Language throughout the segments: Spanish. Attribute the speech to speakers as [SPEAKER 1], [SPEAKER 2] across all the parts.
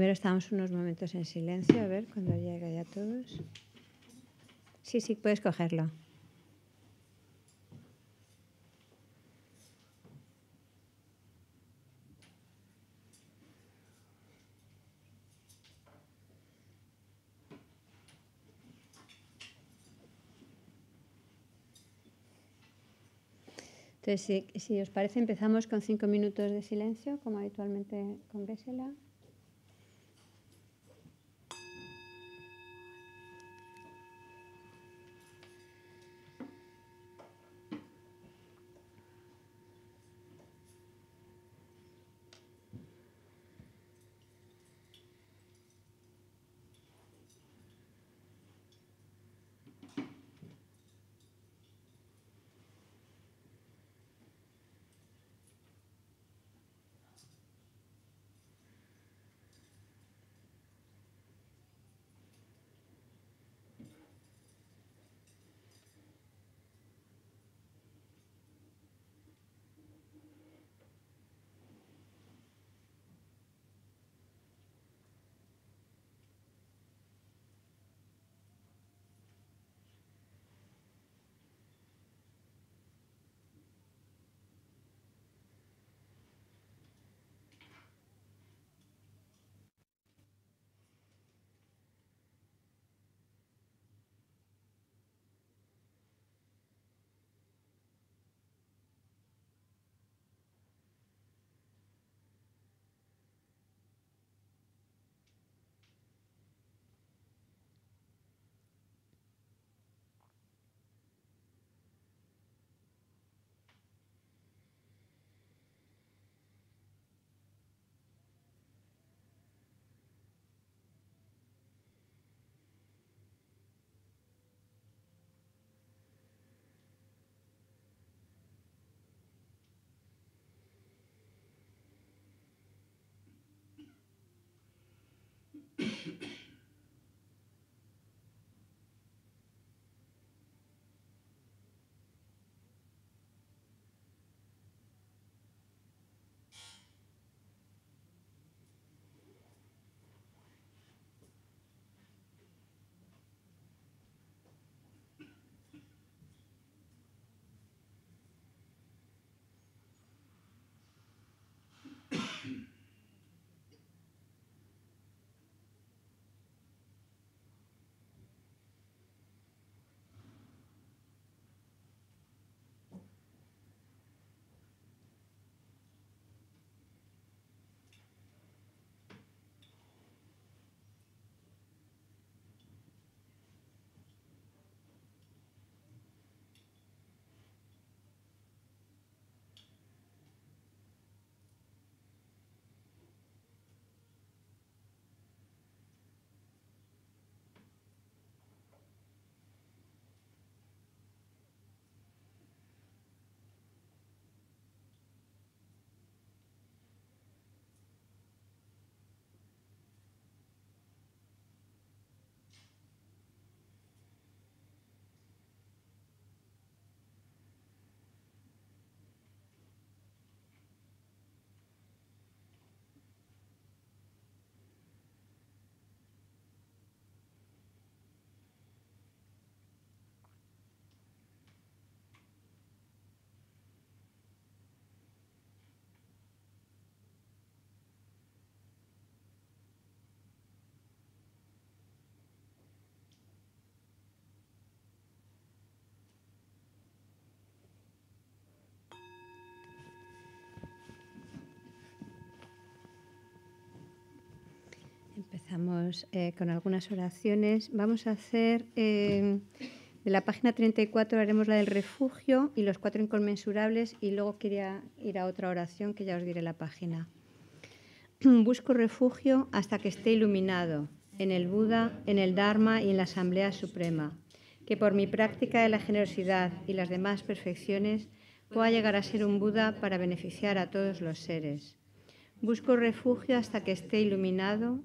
[SPEAKER 1] Primero estamos unos momentos en silencio, a ver cuando llega ya todos. Sí, sí, puedes cogerlo. Entonces, si, si, os parece, empezamos con cinco minutos de silencio, como habitualmente con Bésela. Estamos eh, con algunas oraciones. Vamos a hacer eh, de la página 34 haremos la del refugio y los cuatro inconmensurables y luego quería ir a otra oración que ya os diré la página. Busco refugio hasta que esté iluminado en el Buda, en el Dharma y en la Asamblea Suprema, que por mi práctica de la generosidad y las demás perfecciones pueda llegar a ser un Buda para beneficiar a todos los seres. Busco refugio hasta que esté iluminado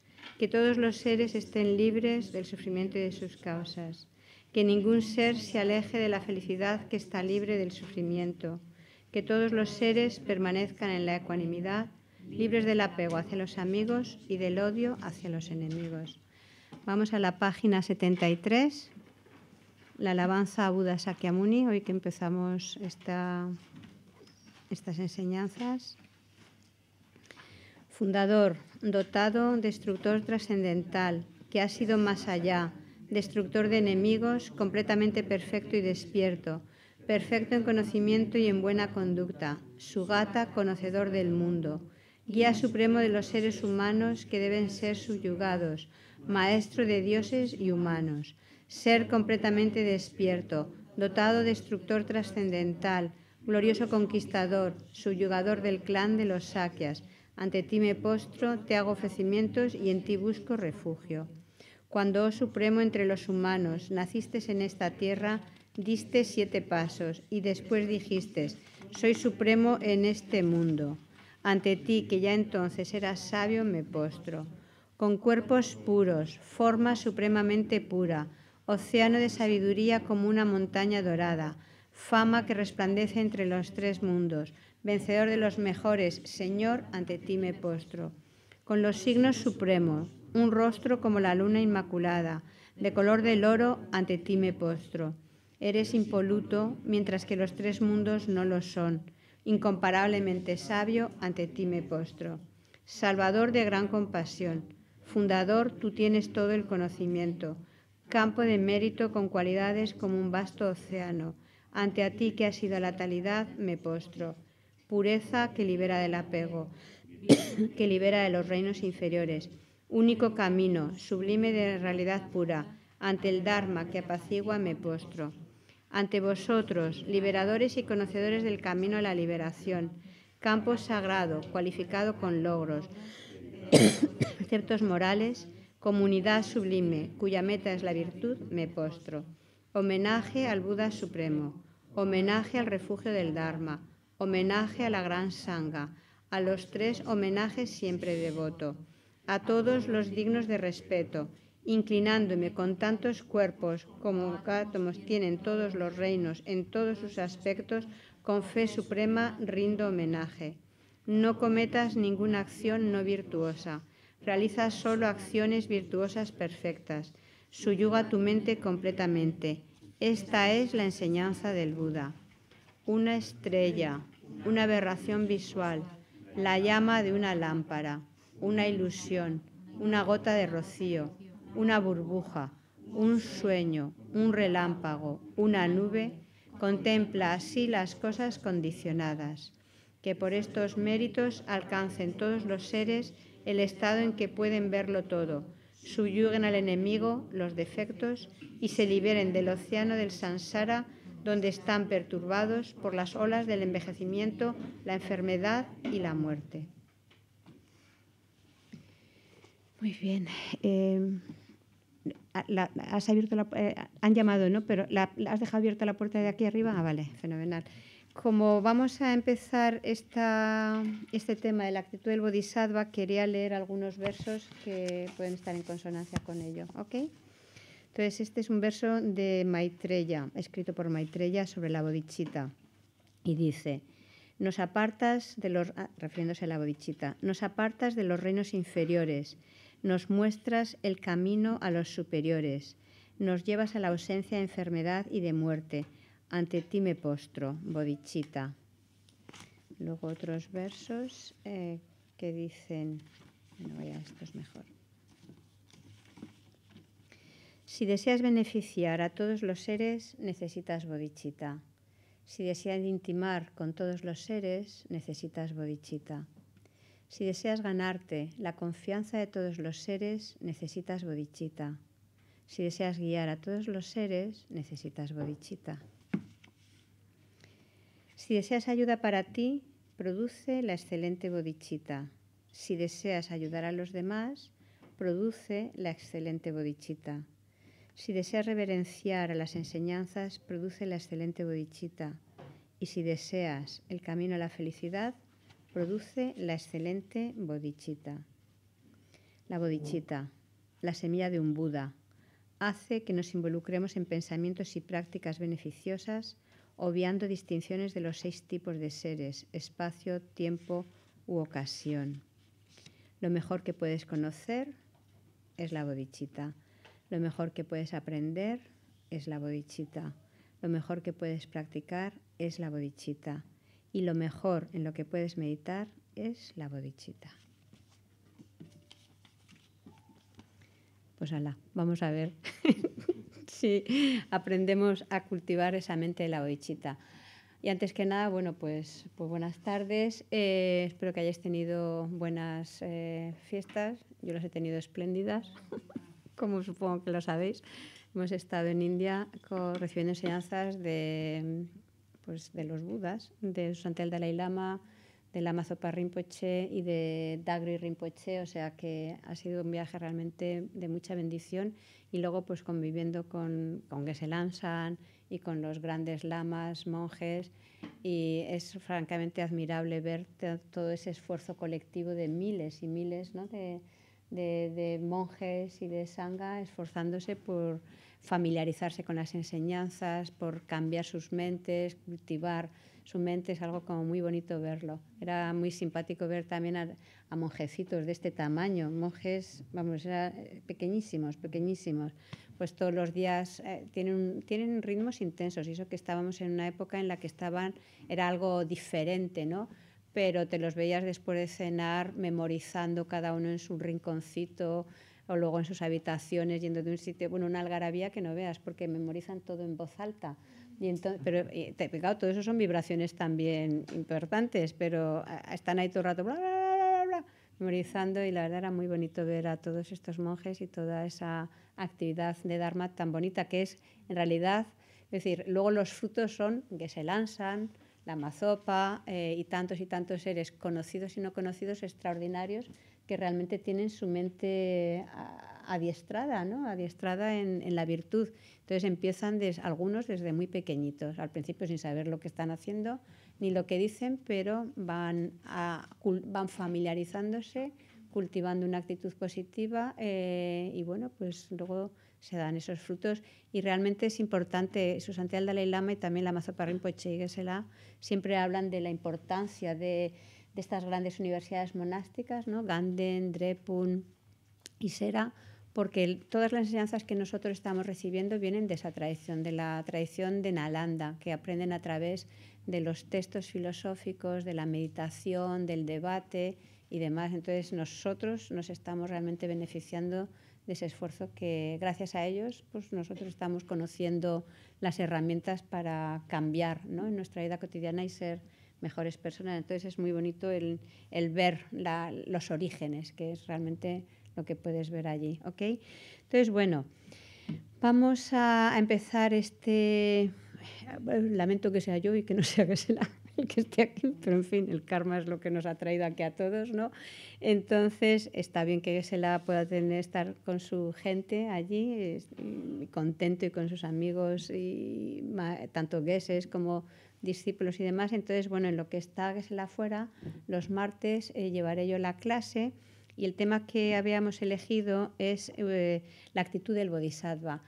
[SPEAKER 1] que todos los seres estén libres del sufrimiento y de sus causas, que ningún ser se aleje de la felicidad que está libre del sufrimiento, que todos los seres permanezcan en la ecuanimidad, libres del apego hacia los amigos y del odio hacia los enemigos. Vamos a la página 73, la alabanza a Buda Sakyamuni, hoy que empezamos estas enseñanzas fundador, dotado, destructor trascendental, que ha sido más allá, destructor de enemigos, completamente perfecto y despierto, perfecto en conocimiento y en buena conducta, su gata, conocedor del mundo, guía supremo de los seres humanos que deben ser subyugados, maestro de dioses y humanos, ser completamente despierto, dotado destructor trascendental, glorioso conquistador, subyugador del clan de los saquias, ante ti me postro, te hago ofrecimientos y en ti busco refugio. Cuando, oh Supremo entre los humanos, naciste en esta tierra, diste siete pasos y después dijiste, soy Supremo en este mundo. Ante ti, que ya entonces eras sabio, me postro. Con cuerpos puros, forma supremamente pura, océano de sabiduría como una montaña dorada, fama que resplandece entre los tres mundos, vencedor de los mejores, Señor, ante ti me postro. Con los signos supremos, un rostro como la luna inmaculada, de color del oro, ante ti me postro. Eres impoluto, mientras que los tres mundos no lo son. Incomparablemente sabio, ante ti me postro. Salvador de gran compasión, fundador, tú tienes todo el conocimiento, campo de mérito con cualidades como un vasto océano. Ante a ti que has sido la talidad, me postro pureza que libera del apego, que libera de los reinos inferiores, único camino, sublime de realidad pura, ante el Dharma que apacigua me postro. Ante vosotros, liberadores y conocedores del camino a la liberación, campo sagrado, cualificado con logros, ciertos morales, comunidad sublime, cuya meta es la virtud, me postro. Homenaje al Buda Supremo, homenaje al refugio del Dharma, homenaje a la gran Sangha, a los tres homenajes siempre devoto, a todos los dignos de respeto, inclinándome con tantos cuerpos como átomos tienen todos los reinos en todos sus aspectos, con fe suprema rindo homenaje. No cometas ninguna acción no virtuosa, realiza solo acciones virtuosas perfectas, suyuga tu mente completamente. Esta es la enseñanza del Buda. Una estrella, una aberración visual, la llama de una lámpara, una ilusión, una gota de rocío, una burbuja, un sueño, un relámpago, una nube, contempla así las cosas condicionadas, que por estos méritos alcancen todos los seres el estado en que pueden verlo todo, subyuguen al enemigo los defectos y se liberen del océano del sansara donde están perturbados por las olas del envejecimiento, la enfermedad y la muerte. Muy bien. Em, has eh, han llamado, ¿no? Pero has dejado abierta la puerta de aquí arriba. Ah, vale, fenomenal. Como vamos a empezar este tema de la actitud del bodhisattva, quería leer algunos versos que pueden estar en consonancia con ello. ¿ok? Entonces, este es un verso de Maitreya, escrito por Maitreya sobre la bodichita, y dice, nos apartas de los, ah, refiriéndose a la bodichita, nos apartas de los reinos inferiores, nos muestras el camino a los superiores, nos llevas a la ausencia de enfermedad y de muerte. Ante ti me postro, bodichita. Luego otros versos eh, que dicen, bueno, vaya, esto es mejor. Si deseas beneficiar a todos los seres, necesitas bodichita. Si deseas intimar con todos los seres, necesitas bodichita. Si deseas ganarte la confianza de todos los seres, necesitas bodichita. Si deseas guiar a todos los seres, necesitas bodichita. Si deseas ayuda para ti, produce la excelente bodichita. Si deseas ayudar a los demás, produce la excelente bodichita. Si deseas reverenciar a las enseñanzas, produce la excelente bodichita Y si deseas el camino a la felicidad, produce la excelente bodichita. La bodichita, la semilla de un Buda, hace que nos involucremos en pensamientos y prácticas beneficiosas, obviando distinciones de los seis tipos de seres, espacio, tiempo u ocasión. Lo mejor que puedes conocer es la bodichita. Lo mejor que puedes aprender es la bodichita. Lo mejor que puedes practicar es la bodichita. Y lo mejor en lo que puedes meditar es la bodichita. Pues ala, vamos a ver si aprendemos a cultivar esa mente de la bodichita. Y antes que nada, bueno, pues, pues buenas tardes. Eh, espero que hayáis tenido buenas eh, fiestas. Yo las he tenido espléndidas. como supongo que lo sabéis, hemos estado en India recibiendo enseñanzas de, pues, de los Budas, de Santel Dalai Lama, Lama Zopa Rinpoche y de Dagri Rinpoche, o sea que ha sido un viaje realmente de mucha bendición y luego pues conviviendo con, con Geshe San y con los grandes lamas, monjes y es francamente admirable ver todo ese esfuerzo colectivo de miles y miles ¿no? de, de, monjes y de sangha esforzándose por familiarizarse con las enseñanzas, por cambiar sus mentes, cultivar su mente, es algo como muy bonito verlo. Era muy simpático ver también a, monjecitos de este tamaño, monjes, vamos, eh, pequeñísimos, pequeñísimos, pues todos los días eh, tienen, ritmos intensos y eso que estábamos en una época en la que estaban, era algo diferente, ¿no? pero te los veías después de cenar memorizando cada uno en su rinconcito o luego en sus habitaciones, yendo de un sitio, bueno, una algarabía que no veas, porque memorizan todo en voz alta. Y entonces, pero te, claro, todo eso son vibraciones también importantes, pero ah, están ahí todo el rato, memorizando, y la verdad era muy bonito ver a todos estos monjes y toda esa actividad de Dharma tan bonita que es, en realidad, es decir, luego los frutos son que se lanzan, la mazopa eh, y tantos y tantos seres conocidos y no conocidos extraordinarios que realmente tienen su mente ah, adiestrada, ¿no? adiestrada en, la virtud. Entonces empiezan algunos desde muy pequeñitos, al principio sin saber lo que están haciendo ni lo que dicen, pero van, van familiarizándose, cultivando una actitud positiva eh, y bueno, pues luego se dan esos frutos y realmente es importante, su santidad Dalai Lama y también la Mazapa Rinpoche y Gesela siempre hablan de la importancia de, estas grandes universidades monásticas, ¿no? Ganden, Drepun y Sera, porque todas las enseñanzas que nosotros estamos recibiendo vienen de esa tradición, de la tradición de Nalanda, que aprenden a través de los textos filosóficos, de la meditación, del debate y demás. Entonces nosotros nos estamos realmente beneficiando de ese esfuerzo que gracias a ellos pues nosotros estamos conociendo las herramientas para cambiar en nuestra vida cotidiana y ser mejores personas. Entonces es muy bonito el, ver los orígenes, que es realmente lo que puedes ver allí. Entonces, bueno, vamos a empezar este... Eh, lamento que sea yo y que no sea que sea la que esté aquí, pero en fin, el karma es lo que nos ha traído aquí a todos, ¿no? Entonces, está bien que se pueda tener, estar con su gente allí, mm, contento y con sus amigos, y tanto Geses como discípulos y demás. Entonces, bueno, en lo que está que afuera, los martes eh, llevaré yo la clase. Y el tema que habíamos elegido es eh, la actitud del bodhisattva.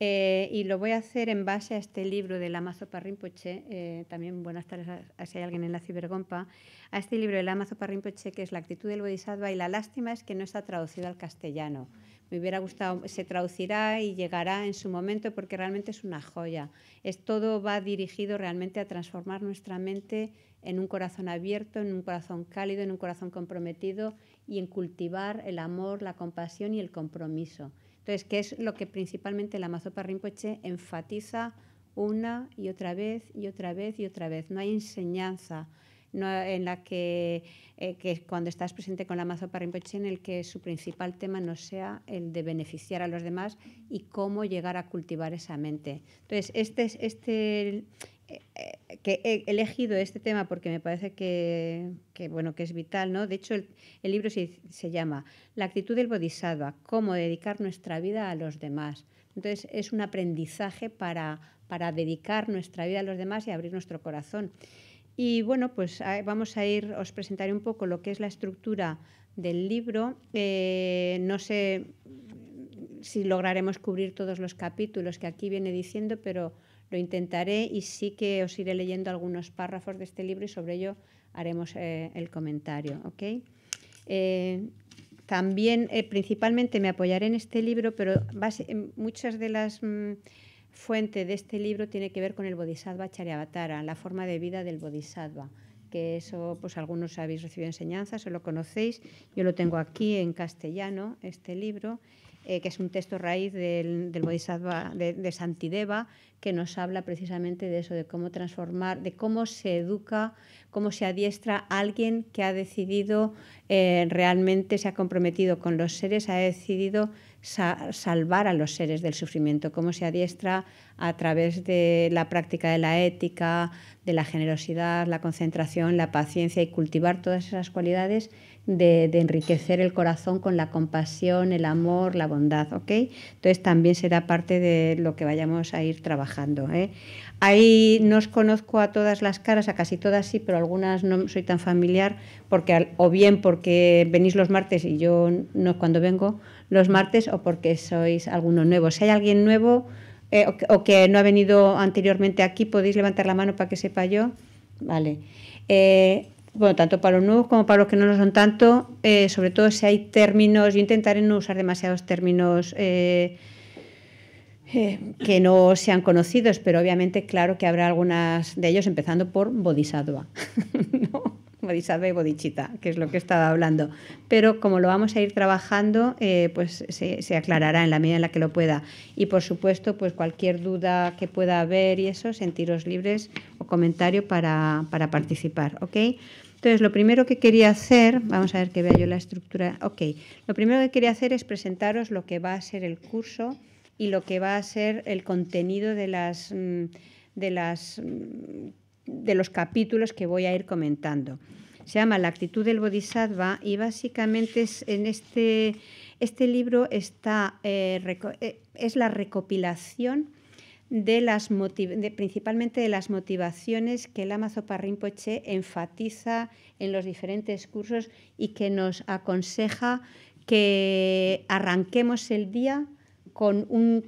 [SPEAKER 1] Eh, y lo voy a hacer en base a este libro de Lama Zopa eh, también buenas tardes a, si hay alguien en la cibergompa, a este libro de Lama Zopa que es La actitud del bodhisattva y la lástima es que no está traducido al castellano. Me hubiera gustado, se traducirá y llegará en su momento porque realmente es una joya. Es, todo va dirigido realmente a transformar nuestra mente en un corazón abierto, en un corazón cálido, en un corazón comprometido y en cultivar el amor, la compasión y el compromiso. Entonces, ¿qué es lo que principalmente la Mazopa Rinpoche enfatiza una y otra vez y otra vez y otra vez? No hay enseñanza en la que, eh, cuando estás presente con la Mazo Rinpoche en el que su principal tema no sea el de beneficiar a los demás y cómo llegar a cultivar esa mente. Entonces, este, este, que he elegido este tema porque me parece que, bueno, que es vital. ¿no? De hecho, el, libro se, llama La actitud del bodhisattva, cómo dedicar nuestra vida a los demás. Entonces, es un aprendizaje para, para dedicar nuestra vida a los demás y abrir nuestro corazón. Y bueno, pues vamos a ir, os presentaré un poco lo que es la estructura del libro. Eh, no sé si lograremos cubrir todos los capítulos que aquí viene diciendo, pero lo intentaré y sí que os iré leyendo algunos párrafos de este libro y sobre ello haremos eh, el comentario. Eh, también, eh, principalmente, me apoyaré en este libro, pero muchas de las mm, fuentes de este libro tiene que ver con el Bodhisattva Charyavatara, la forma de vida del Bodhisattva que eso pues algunos habéis recibido enseñanzas o lo conocéis. Yo lo tengo aquí en castellano, este libro, eh, que es un texto raíz del, del Bodhisattva de, Santideva, que nos habla precisamente de eso, de cómo transformar, de cómo se educa, cómo se adiestra a alguien que ha decidido eh, realmente, se ha comprometido con los seres, ha decidido salvar a los seres del sufrimiento, cómo se adiestra a través de la práctica de la ética, de la generosidad, la concentración, la paciencia y cultivar todas esas cualidades de, enriquecer el corazón con la compasión, el amor, la bondad, ¿ok? Entonces también será parte de lo que vayamos a ir trabajando. ¿eh? Ahí no os conozco a todas las caras, a casi todas sí, pero algunas no soy tan familiar, porque o bien porque venís los martes y yo no cuando vengo los martes, o porque sois algunos nuevos. Si hay alguien nuevo eh, o, que no ha venido anteriormente aquí, podéis levantar la mano para que sepa yo. Vale. Eh, bueno, tanto para los nuevos como para los que no lo son tanto, eh, sobre todo si hay términos, yo intentaré no usar demasiados términos eh, eh, que no sean conocidos, pero obviamente claro que habrá algunas de ellos, empezando por bodhisattva, ¿no? bodhisattva y bodhichita, que es lo que estaba hablando. Pero como lo vamos a ir trabajando, pues se, aclarará en la medida en la que lo pueda. Y por supuesto, pues cualquier duda que pueda haber y eso, sentiros libres o comentario para, para participar, ¿ok? Entonces, lo primero que quería hacer, vamos a ver que vea yo la estructura, ok, lo primero que quería hacer es presentaros lo que va a ser el curso y lo que va a ser el contenido de las... Mm, de las mm, de los capítulos que voy a ir comentando. Se llama La actitud del bodhisattva y básicamente en este, este libro está, eh, eh, es la recopilación de las de, principalmente de las motivaciones que el amazo Rinpoche enfatiza en los diferentes cursos y que nos aconseja que arranquemos el día con un,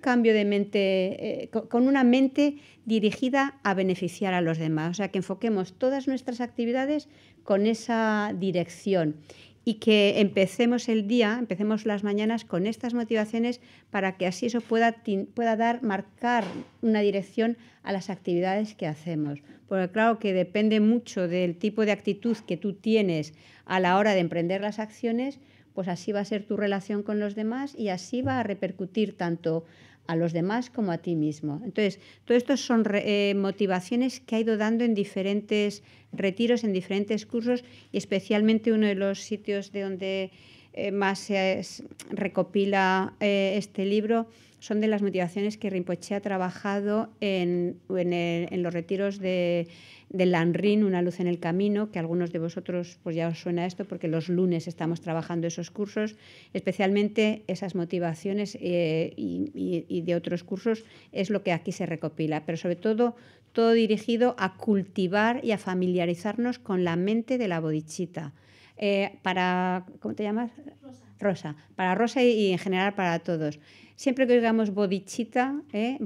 [SPEAKER 1] cambio de mente, eh, con una mente dirigida a beneficiar a los demás. O sea, que enfoquemos todas nuestras actividades con esa dirección y que empecemos el día, empecemos las mañanas con estas motivaciones para que así eso pueda, pueda dar, marcar una dirección a las actividades que hacemos. Porque claro que depende mucho del tipo de actitud que tú tienes a la hora de emprender las acciones, pues así va a ser tu relación con los demás y así va a repercutir tanto a los demás como a ti mismo. Entonces, todo esto son eh, motivaciones que ha ido dando en diferentes retiros, en diferentes cursos y especialmente uno de los sitios de donde eh, más se recopila eh, este libro son de las motivaciones que Rinpoche ha trabajado en, los retiros de, de Lanrin, Una luz en el camino, que algunos de vosotros pues ya os suena esto porque los lunes estamos trabajando esos cursos, especialmente esas motivaciones eh, y, de otros cursos es lo que aquí se recopila, pero sobre todo todo dirigido a cultivar y a familiarizarnos con la mente de la bodichita. Eh, para, ¿cómo te llamas? Rosa. Para Rosa y en general para todos. Siempre que oigamos bodhichitta, ¿eh?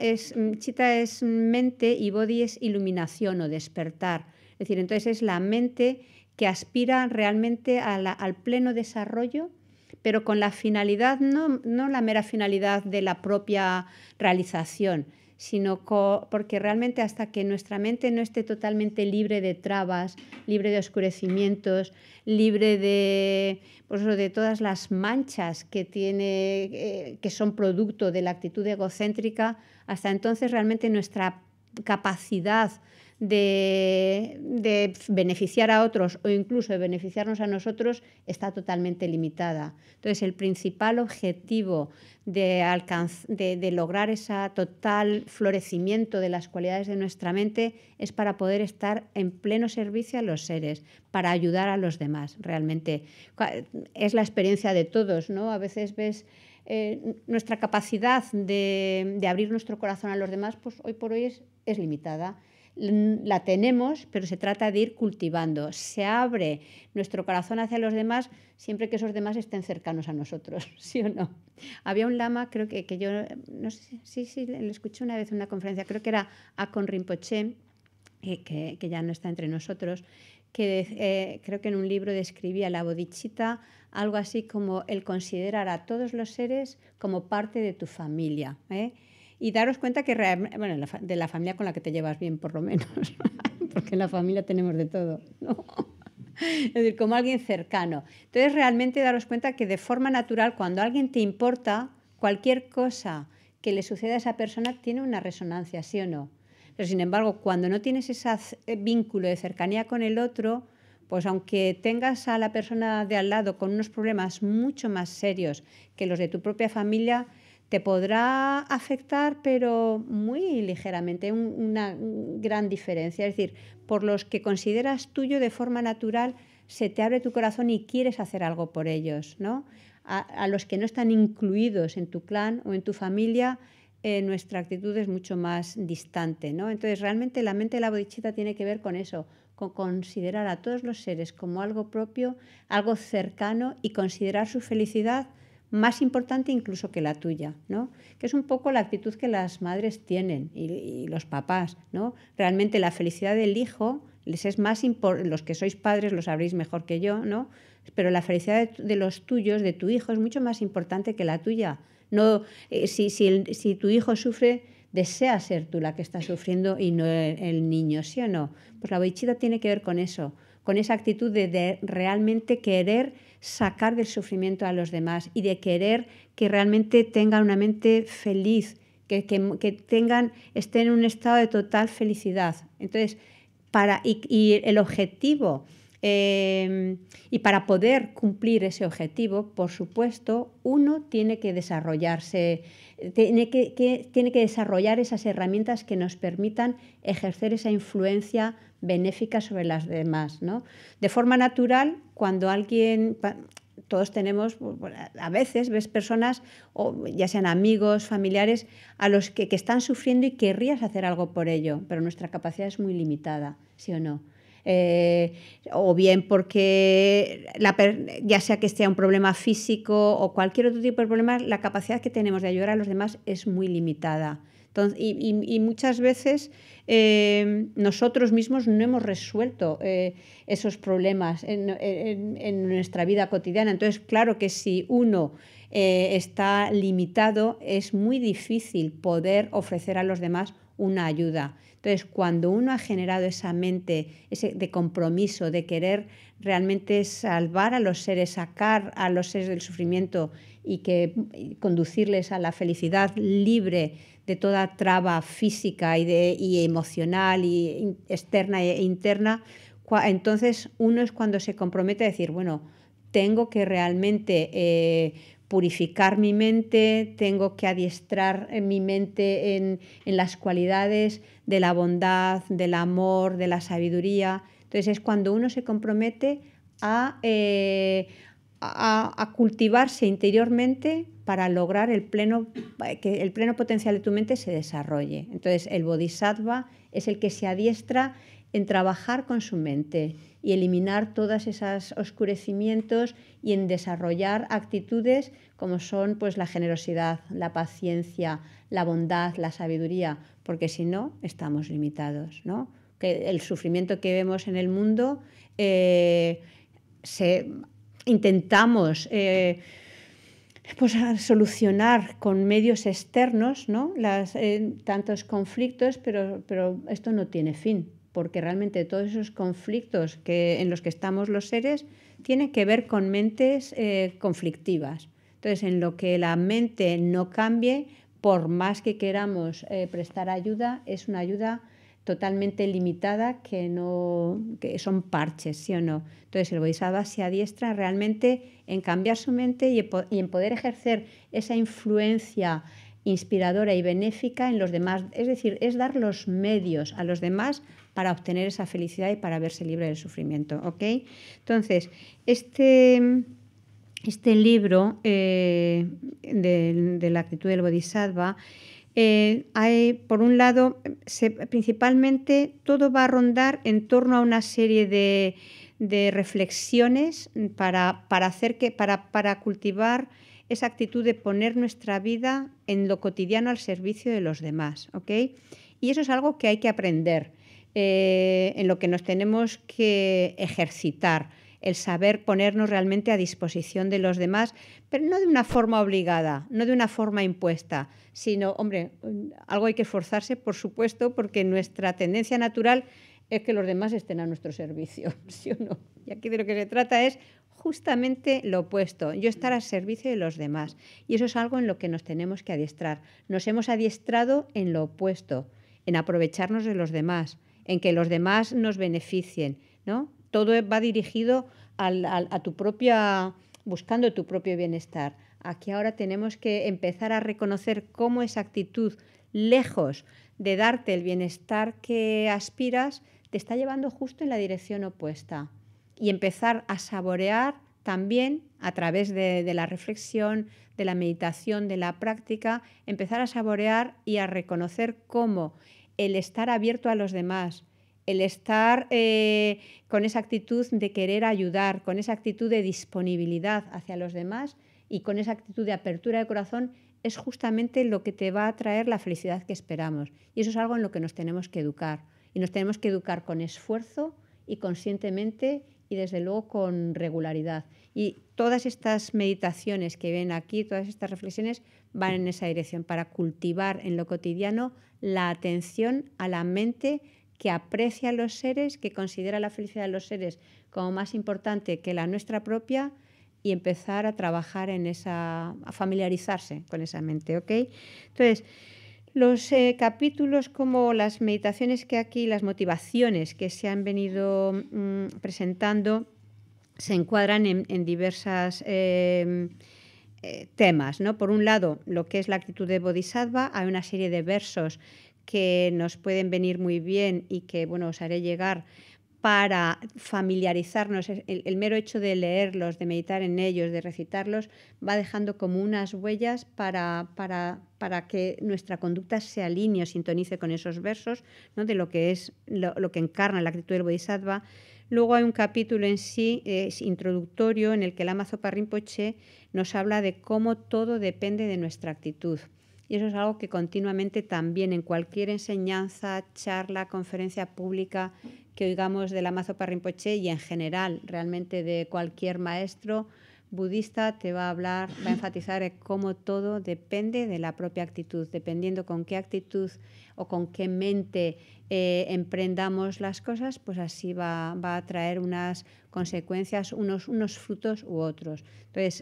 [SPEAKER 1] es, mm, chita es mente y bodhi es iluminación o despertar. Es decir, entonces es la mente que aspira realmente al pleno desarrollo, pero con la finalidad, no la mera finalidad de la propia realización, sino porque realmente hasta que nuestra mente no esté totalmente libre de trabas, libre de oscurecimientos, libre de, pues de todas las manchas que, tiene, eh, que son producto de la actitud egocéntrica, hasta entonces realmente nuestra capacidad de, beneficiar a otros o incluso de beneficiarnos a nosotros está totalmente limitada. Entonces, el principal objetivo de, lograr ese total florecimiento de las cualidades de nuestra mente es para poder estar en pleno servicio a los seres, para ayudar a los demás, realmente. Es la experiencia de todos, ¿no? A veces ves... Eh, nuestra capacidad de, abrir nuestro corazón a los demás, pues hoy por hoy es limitada la tenemos, pero se trata de ir cultivando. Se abre nuestro corazón hacia los demás siempre que esos demás estén cercanos a nosotros, ¿sí o no? Había un lama, creo que, que yo, no sé, sí, sí, le escuché una vez en una conferencia, creo que era Akon Rinpoche, eh, que, que, ya no está entre nosotros, que eh, creo que en un libro describía la bodichita algo así como el considerar a todos los seres como parte de tu familia. ¿eh? y daros cuenta que, bueno, de la familia con la que te llevas bien, por lo menos, porque en la familia tenemos de todo, ¿no? Es decir, como alguien cercano. Entonces, realmente daros cuenta que de forma natural, cuando alguien te importa, cualquier cosa que le suceda a esa persona tiene una resonancia, ¿sí o no? Pero, sin embargo, cuando no tienes ese eh, vínculo de cercanía con el otro, pues aunque tengas a la persona de al lado con unos problemas mucho más serios que los de tu propia familia, te podrá afectar, pero muy ligeramente, una gran diferencia. Es decir, por los que consideras tuyo de forma natural, se te abre tu corazón y quieres hacer algo por ellos, ¿no? A, los que no están incluidos en tu clan o en tu familia, eh, nuestra actitud es mucho más distante, ¿no? Entonces, realmente la mente de la bodichita tiene que ver con eso, con considerar a todos los seres como algo propio, algo cercano y considerar su felicidad más importante incluso que la tuya, ¿no? Que es un poco la actitud que las madres tienen y, los papás, ¿no? Realmente la felicidad del hijo les es más los que sois padres lo sabréis mejor que yo, ¿no? Pero la felicidad de, los tuyos, de tu hijo, es mucho más importante que la tuya. No, eh, si, tu hijo sufre, desea ser tú la que está sufriendo y no el, niño, ¿sí o no? Pues la boichita tiene que ver con eso, con esa actitud de realmente querer sacar del sufrimiento a los demás y de querer que realmente tengan una mente feliz, que, tengan, estén en un estado de total felicidad. Entonces, para, y el objetivo Em, y para poder cumplir ese objetivo, por supuesto, uno tiene que desarrollarse, tiene que, desarrollar esas herramientas que nos permitan ejercer esa influencia benéfica sobre las demás. De forma natural, cuando alguien todos tenemos, a veces ves personas, o ya sean amigos, familiares, a los que, que, están sufriendo y querrías hacer algo por ello, pero nuestra capacidad es muy limitada, ¿sí o no? Eh, o bien porque ya sea que sea un problema físico o cualquier otro tipo de problema, la capacidad que tenemos de ayudar a los demás es muy limitada. y, muchas veces em, nosotros mismos no hemos resuelto eh, esos problemas en, nuestra vida cotidiana. Entonces, claro que si uno eh, está limitado, es muy difícil poder ofrecer a los demás una ayuda. Entonces, cuando uno ha generado esa mente ese de compromiso, de querer realmente salvar a los seres, sacar a los seres del sufrimiento y que conducirles a la felicidad libre de toda traba física y, de, emocional y externa e interna, entonces uno es cuando se compromete a decir, bueno, tengo que realmente eh, purificar mi mente, tengo que adiestrar eh, mi mente en, las cualidades de la bondad, del amor, de la sabiduría. Entonces es cuando uno se compromete a, eh, cultivarse interiormente para lograr el pleno, eh, que el pleno potencial de tu mente se desarrolle. Entonces el bodhisattva es el que se adiestra en trabajar con su mente y eliminar todos esos oscurecimientos y en desarrollar actitudes como son pues la generosidad, la paciencia, la bondad, la sabiduría, porque si no estamos limitados, ¿no? Que el sufrimiento que vemos en el mundo eh, se intentamos eh, pues, solucionar con medios externos ¿no? Las, eh, tantos conflictos, pero esto no tiene fin porque realmente todos esos conflictos que, en los que estamos los seres tienen que ver con mentes eh, conflictivas. Entonces, en lo que la mente no cambie, por más que queramos eh, prestar ayuda, es una ayuda totalmente limitada que no que son parches, ¿sí o no? Entonces el bodhisattva se adiestra realmente en cambiar su mente y en poder ejercer esa influencia inspiradora y benéfica en los demás. Es decir, es dar los medios a los demás para obtener esa felicidad y para verse libre del sufrimiento. Entonces, este, este libro eh, de, la actitud del Bodhisattva, eh, hay, por un lado, principalmente todo va a rondar en torno a una serie de, de reflexiones para, para, hacer que, para, para cultivar esa actitud de poner nuestra vida en lo cotidiano al servicio de los demás. Y eso es algo que hay que aprender. Eh, en lo que nos tenemos que ejercitar, el saber ponernos realmente a disposición de los demás, pero no de una forma obligada, no de una forma impuesta, sino, hombre, algo hay que esforzarse, por supuesto, porque nuestra tendencia natural es que los demás estén a nuestro servicio, ¿sí o no? Y aquí de lo que se trata es justamente lo opuesto, yo estar al servicio de los demás. Y eso es algo en lo que nos tenemos que adiestrar. Nos hemos adiestrado en lo opuesto, en aprovecharnos de los demás, en que los demás nos beneficien, ¿no? Todo va dirigido a tu propia, buscando tu propio bienestar. Aquí ahora tenemos que empezar a reconocer cómo esa actitud, lejos de darte el bienestar que aspiras, te está llevando justo en la dirección opuesta. Y empezar a saborear también a través de, de, la reflexión, de la meditación, de la práctica, empezar a saborear y a reconocer cómo el estar abierto a los demás, el estar eh, con esa actitud de querer ayudar, con esa actitud de disponibilidad hacia los demás y con esa actitud de apertura de corazón es justamente lo que te va a traer la felicidad que esperamos. Y eso es algo en lo que nos tenemos que educar. Y nos tenemos que educar con esfuerzo y conscientemente y desde luego con regularidad. Y todas estas meditaciones que ven aquí, todas estas reflexiones, van en esa dirección, para cultivar en lo cotidiano la atención a la mente que aprecia a los seres, que considera la felicidad de los seres como más importante que la nuestra propia y empezar a trabajar en esa, a familiarizarse con esa mente, ¿ok? Entonces, los eh, capítulos como las meditaciones que aquí, las motivaciones que se han venido mm, presentando, se encuadran en, diversas... Em, eh, temas. ¿no? Por un lado, lo que es la actitud de Bodhisattva, hay una serie de versos que nos pueden venir muy bien y que bueno, os haré llegar para familiarizarnos. El, mero hecho de leerlos, de meditar en ellos, de recitarlos, va dejando como unas huellas para, que nuestra conducta se alinee o sintonice con esos versos, ¿no? de lo que es lo, lo que encarna la actitud del bodhisattva Luego hay un capítulo en sí, es introductorio, en el que el Zopa Rinpoche nos habla de cómo todo depende de nuestra actitud. Y eso es algo que continuamente también en cualquier enseñanza, charla, conferencia pública que oigamos del amazo Zopa y en general realmente de cualquier maestro, budista te va a hablar, va a enfatizar cómo todo depende de la propia actitud, dependiendo con qué actitud o con qué mente eh, emprendamos las cosas, pues así va, a traer unas consecuencias, unos, frutos u otros.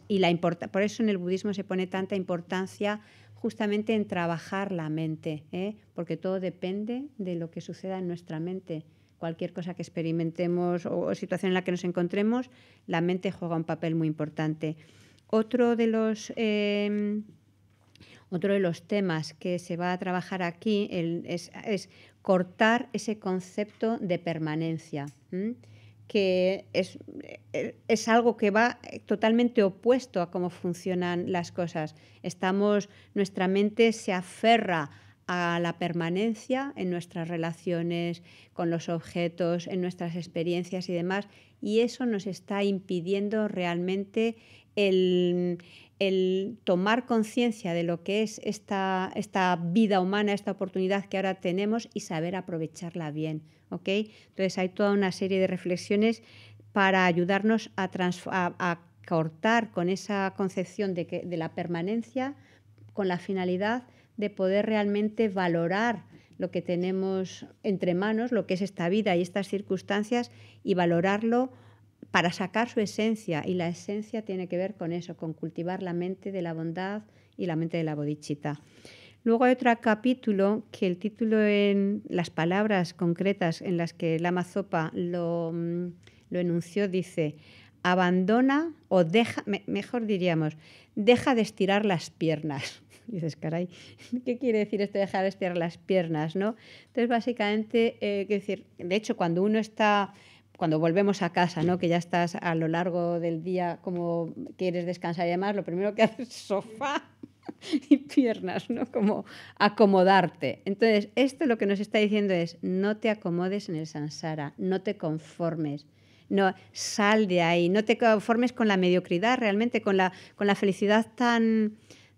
[SPEAKER 1] y la por eso en el budismo se pone tanta importancia justamente en trabajar la mente, ¿eh? porque todo depende de lo que suceda en nuestra mente cualquier cosa que experimentemos o, situación en la que nos encontremos, la mente juega un papel muy importante. Otro de los... Em, otro de los temas que se va a trabajar aquí es, cortar ese concepto de permanencia, que e, es, algo que va totalmente opuesto a cómo funcionan las cosas. Estamos, nuestra mente se aferra a la permanencia en nuestras relaciones con los objetos, en nuestras experiencias y demás. Y eso nos está impidiendo realmente el, tomar conciencia de lo que es esta, vida humana, esta oportunidad que ahora tenemos y saber aprovecharla bien. Entonces hay toda una serie de reflexiones para ayudarnos a, cortar con esa concepción de la permanencia con la finalidad de poder realmente valorar lo que tenemos entre manos, lo que es esta vida y estas circunstancias, y valorarlo para sacar su esencia. Y la esencia tiene que ver con eso, con cultivar la mente de la bondad y la mente de la bodichita. Luego hay otro capítulo que el título en las palabras concretas en las que Lama Zopa lo, mm, lo enunció dice, abandona o deja, mejor diríamos, deja de estirar las piernas. Y dices, caray, ¿qué quiere decir esto de dejar estirar las piernas? ¿no? Entonces, básicamente, eh, decir, de hecho, cuando uno está cuando volvemos a casa, ¿no? que ya estás a lo largo del día como quieres descansar y demás, lo primero que haces es sofá y piernas, ¿no? como acomodarte. Entonces, esto lo que nos está diciendo es, no te acomodes en el sansara, no te conformes. No, sal de ahí, no te conformes con la mediocridad realmente, con la, con la felicidad tan,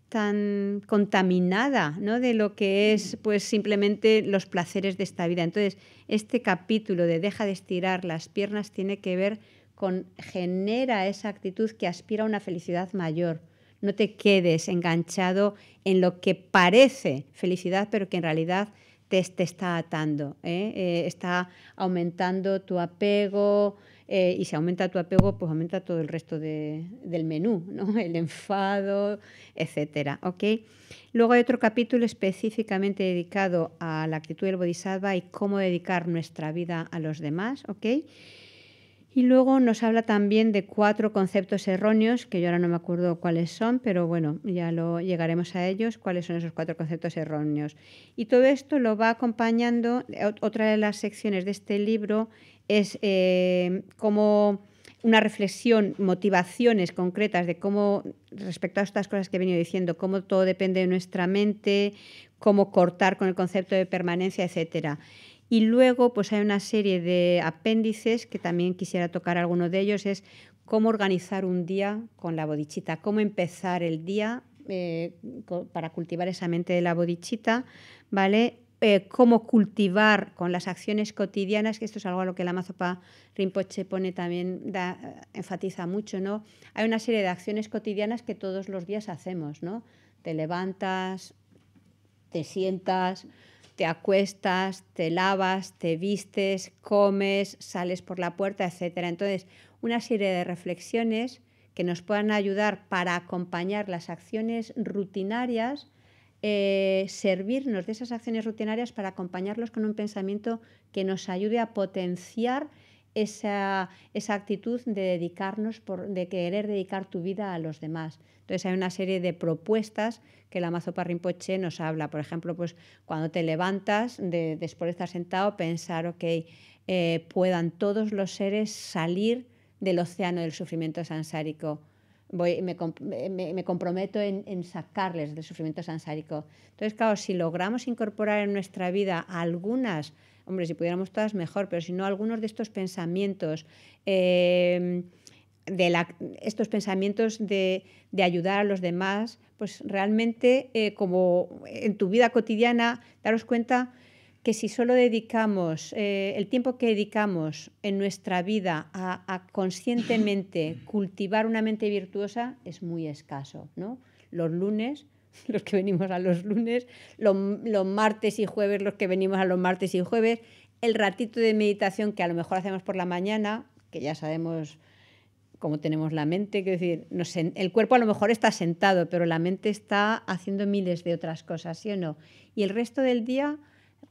[SPEAKER 1] tan contaminada ¿no? de lo que es pues simplemente los placeres de esta vida. Entonces, este capítulo de deja de estirar las piernas tiene que ver con genera esa actitud que aspira a una felicidad mayor. No te quedes enganchado en lo que parece felicidad, pero que en realidad te, está atando, ¿eh? Eh, está aumentando tu apego, eh, y si aumenta tu apego, pues aumenta todo el resto del menú, ¿no? el enfado, etc. ¿okay? Luego hay otro capítulo específicamente dedicado a la actitud del bodhisattva y cómo dedicar nuestra vida a los demás. ¿okay? Y luego nos habla también de cuatro conceptos erróneos, que yo ahora no me acuerdo cuáles son, pero bueno, ya lo llegaremos a ellos, cuáles son esos cuatro conceptos erróneos. Y todo esto lo va acompañando otra de las secciones de este libro es eh, como una reflexión, motivaciones concretas de cómo, respecto a estas cosas que he venido diciendo, cómo todo depende de nuestra mente, cómo cortar con el concepto de permanencia, etcétera. Y luego, pues hay una serie de apéndices que también quisiera tocar alguno de ellos, es cómo organizar un día con la bodichita, cómo empezar el día eh, para cultivar esa mente de la bodichita, ¿vale? Eh, cómo cultivar con las acciones cotidianas, que esto es algo a lo que la Mazopa Rinpoche pone también, da, enfatiza mucho, ¿no? Hay una serie de acciones cotidianas que todos los días hacemos, ¿no? Te levantas, te sientas, te acuestas, te lavas, te vistes, comes, sales por la puerta, etc. Entonces, una serie de reflexiones que nos puedan ayudar para acompañar las acciones rutinarias eh, servirnos de esas acciones rutinarias para acompañarlos con un pensamiento que nos ayude a potenciar esa, actitud de dedicarnos, de querer dedicar tu vida a los demás. Entonces hay una serie de propuestas que la Mazopa Rinpoche nos habla. Por ejemplo, pues cuando te levantas, después de estar sentado, pensar, ok, eh, puedan todos los seres salir del océano del sufrimiento sansárico voy, me, me, comprometo en, sacarles del sufrimiento sansárico. Entonces, claro, si logramos incorporar en nuestra vida algunas, hombre, si pudiéramos todas mejor, pero si no, algunos de estos pensamientos, em, de la, estos pensamientos de, de, ayudar a los demás, pues realmente eh, como en tu vida cotidiana, daros cuenta que si solo dedicamos eh, el tiempo que dedicamos en nuestra vida a, conscientemente cultivar una mente virtuosa es muy escaso. ¿no? Los lunes, los que venimos a los lunes, los, martes y jueves, los que venimos a los martes y jueves, el ratito de meditación que a lo mejor hacemos por la mañana, que ya sabemos cómo tenemos la mente, que decir, el cuerpo a lo mejor está sentado, pero la mente está haciendo miles de otras cosas, ¿sí o no? Y el resto del día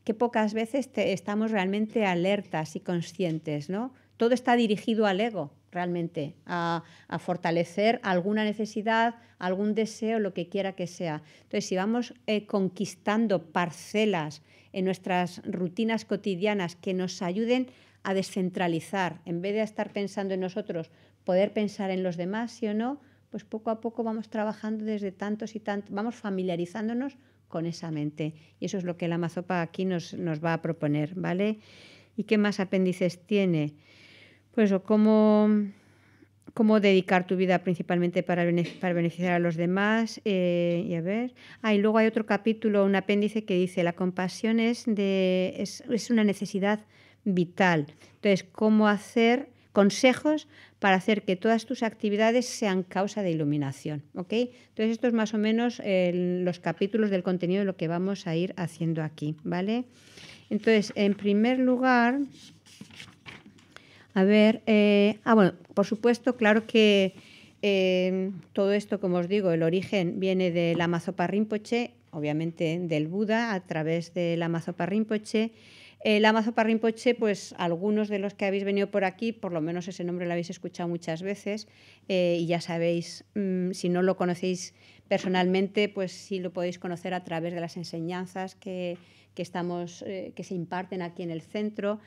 [SPEAKER 1] que pocas veces estamos realmente alertas y conscientes, ¿no? Todo está dirigido al ego, realmente, a, fortalecer alguna necesidad, algún deseo, lo que quiera que sea. Entonces, si vamos eh, conquistando parcelas en nuestras rutinas cotidianas que nos ayuden a descentralizar, en vez de estar pensando en nosotros, poder pensar en los demás, sí o no, pues poco a poco vamos trabajando desde tantos y tantos, vamos familiarizándonos con esa mente. Y eso es lo que la mazopa aquí nos, va a proponer, ¿vale? ¿Y qué más apéndices tiene? Pues cómo, cómo dedicar tu vida principalmente para, beneficiar a los demás. Eh, y a ver. ahí luego hay otro capítulo, un apéndice que dice, la compasión es, de, es una necesidad vital. Entonces, ¿cómo hacer consejos para hacer que todas tus actividades sean causa de iluminación. ¿ok? Entonces, esto es más o menos eh, los capítulos del contenido de lo que vamos a ir haciendo aquí. ¿vale? Entonces, en primer lugar, a ver, eh, ah, bueno, por supuesto, claro que eh, todo esto, como os digo, el origen viene de la Mazopa Rinpoche, obviamente del Buda, a través de la Mazopa el eh, Amazopa pues algunos de los que habéis venido por aquí, por lo menos ese nombre lo habéis escuchado muchas veces eh, y ya sabéis, mm, si no lo conocéis personalmente, pues sí lo podéis conocer a través de las enseñanzas que, estamos, eh, que se imparten aquí en el centro.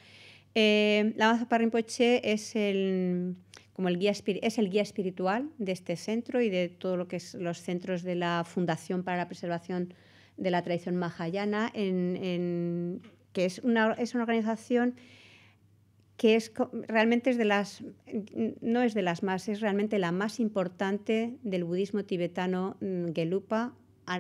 [SPEAKER 1] la Amazopa es el, como el guía, es el guía espiritual de este centro y de todo lo que es los centros de la Fundación para la Preservación de la Tradición Mahayana en que es una, es una organización que es realmente es de las no es de las más, es realmente la más importante del budismo tibetano mm, Gelupa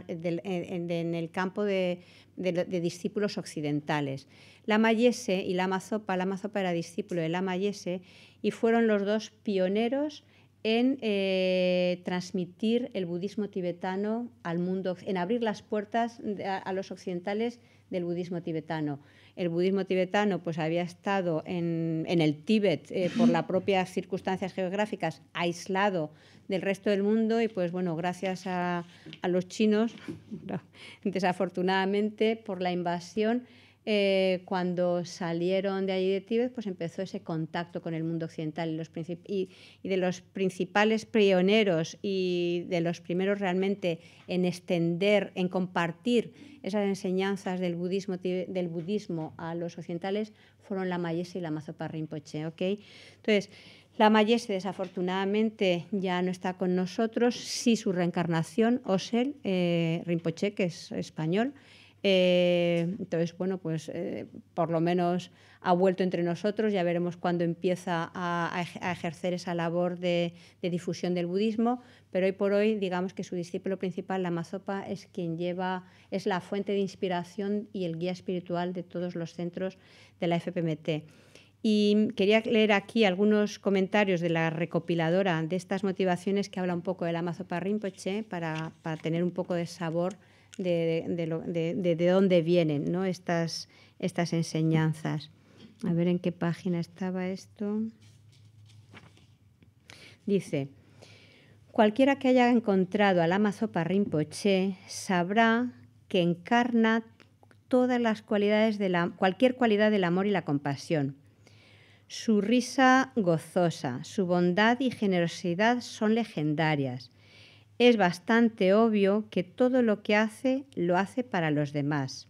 [SPEAKER 1] en el campo de, discípulos occidentales. la Mayese y la Zopa, la Zopa era discípulo de la Mayese, y fueron los dos pioneros en eh, transmitir el budismo tibetano al mundo, en abrir las puertas a los occidentales del budismo tibetano. El budismo tibetano pues, había estado en, en el Tíbet eh, por las propias circunstancias geográficas, aislado del resto del mundo y pues bueno, gracias a, a los chinos, desafortunadamente, por la invasión eh, cuando salieron de allí de Tíbet, pues empezó ese contacto con el mundo occidental y, de los principales pioneros y de los primeros realmente en extender, en compartir esas enseñanzas del budismo, del budismo a los occidentales fueron la Mayese y la Mazopa Rinpoche. ¿okay? Entonces, la Mayese desafortunadamente ya no está con nosotros, sí su reencarnación, Osel eh, Rinpoche, que es español, eh, entonces, bueno, pues eh, por lo menos ha vuelto entre nosotros, ya veremos cuándo empieza a, ejercer esa labor de, difusión del budismo, pero hoy por hoy digamos que su discípulo principal, la Mazopa, es quien lleva, es la fuente de inspiración y el guía espiritual de todos los centros de la FPMT. Y quería leer aquí algunos comentarios de la recopiladora de estas motivaciones que habla un poco de la Mazopa Rinpoche para tener un poco de sabor de, de, de, dónde vienen ¿no? estas, enseñanzas. A ver en qué página estaba esto. Dice, cualquiera que haya encontrado al Amazopa Rinpoche sabrá que encarna todas las cualidades de la, cualquier cualidad del amor y la compasión. Su risa gozosa, su bondad y generosidad son legendarias es bastante obvio que todo lo que hace lo hace para los demás.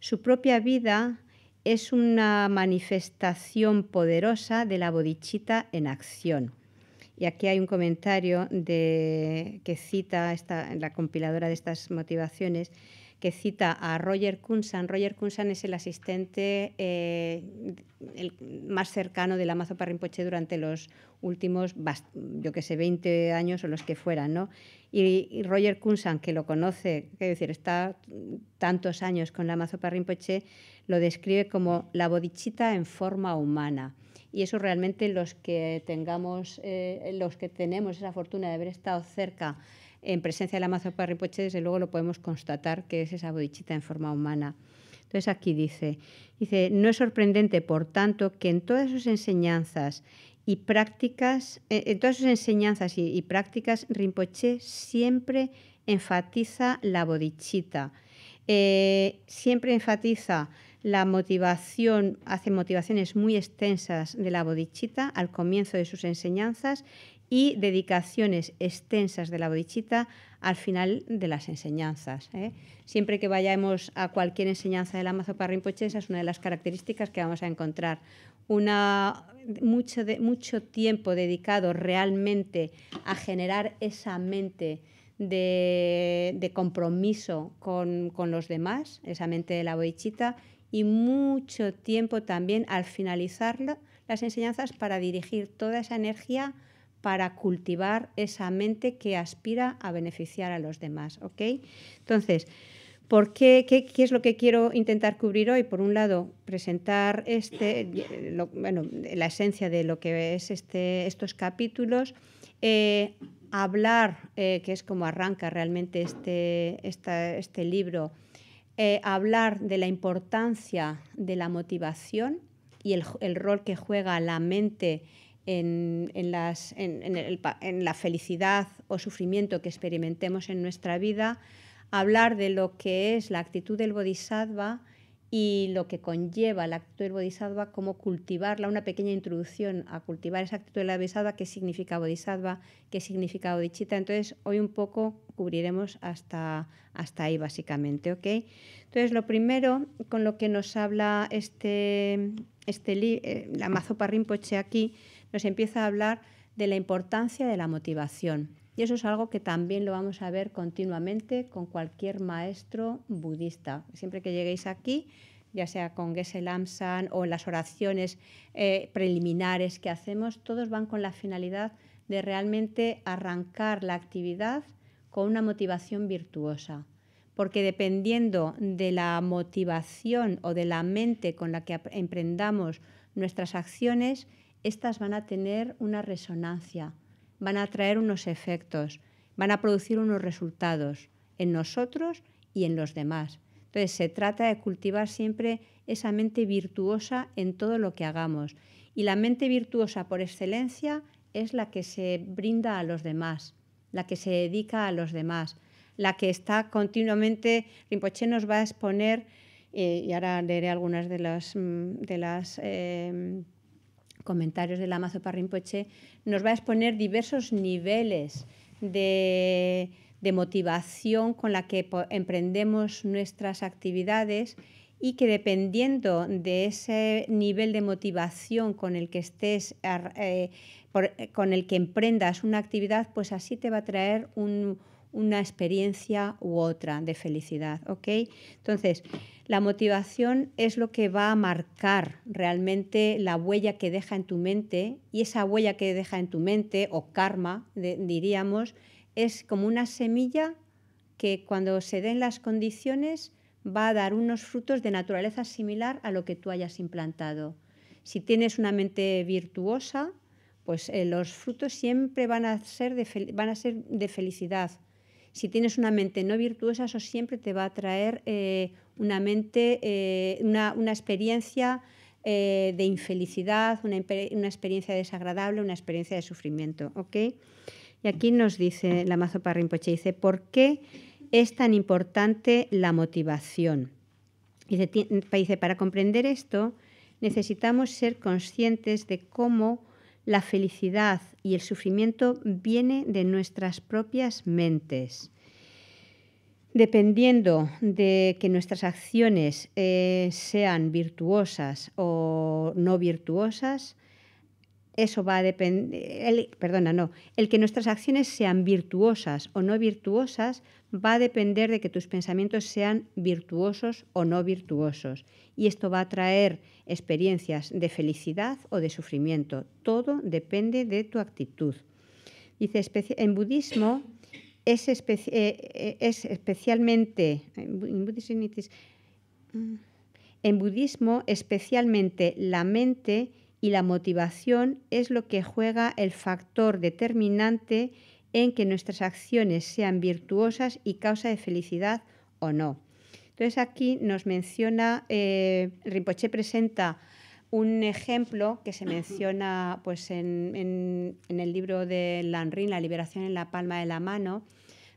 [SPEAKER 1] Su propia vida es una manifestación poderosa de la bodichita en acción. Y aquí hay un comentario que cita la compiladora de estas motivaciones, que cita a Roger Kunsan. Roger Kunsan es el asistente eh, más cercano del Amazo Parrimpoche durante los últimos, yo que sé, 20 años o los que fueran, ¿no? Y, Roger Kunsan, que lo conoce, que decir, está tantos años con la mazo parrinpoche, lo describe como la bodichita en forma humana. Y eso realmente los que tengamos, eh, los que tenemos esa fortuna de haber estado cerca en presencia de la mazo parrinpoche. desde luego lo podemos constatar que es esa bodichita en forma humana. Entonces aquí dice, dice, no es sorprendente, por tanto, que en todas sus enseñanzas y prácticas, e, en todas sus enseñanzas y, prácticas, Rinpoche siempre enfatiza la bodichita, eh, siempre enfatiza la motivación, hace motivaciones muy extensas de la bodichita al comienzo de sus enseñanzas y dedicaciones extensas de la bodichita al final de las enseñanzas. ¿eh? Siempre que vayamos a cualquier enseñanza del para Rinpoche, esa es una de las características que vamos a encontrar. Una, mucho, mucho tiempo dedicado realmente a generar esa mente de, compromiso con, con, los demás, esa mente de la boichita, y mucho tiempo también al finalizar las enseñanzas para dirigir toda esa energía para cultivar esa mente que aspira a beneficiar a los demás. ¿ok? Entonces, ¿por qué, qué, es lo que quiero intentar cubrir hoy? Por un lado, presentar este, la esencia de lo que es este, estos capítulos. Eh, hablar, eh, que es como arranca realmente este, este libro, eh, hablar de la importancia de la motivación y el, el rol que juega la mente en, la felicidad o sufrimiento que experimentemos en nuestra vida, hablar de lo que es la actitud del bodhisattva y lo que conlleva la actitud del bodhisattva, cómo cultivarla, una pequeña introducción a cultivar esa actitud del bodhisattva, qué significa bodhisattva, qué significa bodhichitta. Entonces, hoy un poco cubriremos hasta, hasta ahí básicamente. Entonces, lo primero con lo que nos habla este, este eh, la Mazopa Rinpoche aquí nos empieza a hablar de la importancia de la motivación. Y eso es algo que también lo vamos a ver continuamente con cualquier maestro budista. Siempre que lleguéis aquí, ya sea con Geshe Lamsan o las oraciones eh, preliminares que hacemos, todos van con la finalidad de realmente arrancar la actividad con una motivación virtuosa. Porque dependiendo de la motivación o de la mente con la que emprendamos nuestras acciones, estas van a tener una resonancia, van a traer unos efectos, van a producir unos resultados en nosotros y en los demás. Entonces, se trata de cultivar siempre esa mente virtuosa en todo lo que hagamos. Y la mente virtuosa por excelencia es la que se brinda a los demás, la que se dedica a los demás, la que está continuamente, Rinpoche nos va a exponer, eh, y ahora leeré algunas de las, mm, de las eh, comentarios del Mazo parrinpoche nos va a exponer diversos niveles de, motivación con la que emprendemos nuestras actividades y que dependiendo de ese nivel de motivación con el que estés, eh, eh, con el que emprendas una actividad, pues así te va a traer un, una experiencia u otra de felicidad, ¿ok? Entonces, la motivación es lo que va a marcar realmente la huella que deja en tu mente y esa huella que deja en tu mente o karma, diríamos, es como una semilla que cuando se den las condiciones va a dar unos frutos de naturaleza similar a lo que tú hayas implantado. Si tienes una mente virtuosa, pues eh, los frutos siempre van a ser de felicidad si tienes una mente no virtuosa, eso siempre te va a traer eh, una mente, eh, una, experiencia eh, de infelicidad, una, experiencia desagradable, una experiencia de sufrimiento. Y aquí nos dice la Mazo dice, ¿por qué es tan importante la motivación? dice para comprender esto necesitamos ser conscientes de cómo la felicidad y el sufrimiento viene de nuestras propias mentes. Dependiendo de que nuestras acciones eh, sean virtuosas o no virtuosas, eso va a depender, perdona, no, el que nuestras acciones sean virtuosas o no virtuosas va a depender de que tus pensamientos sean virtuosos o no virtuosos. Y esto va a traer experiencias de felicidad o de sufrimiento. Todo depende de tu actitud. Dice, en budismo es eh, eh, especialmente... En budismo especialmente la mente y la motivación es lo que juega el factor determinante en que nuestras acciones sean virtuosas y causa de felicidad o no. Entonces aquí nos menciona, eh, Rinpoche presenta un ejemplo que se menciona pues, en, en el libro de Lanrin, La liberación en la palma de la mano,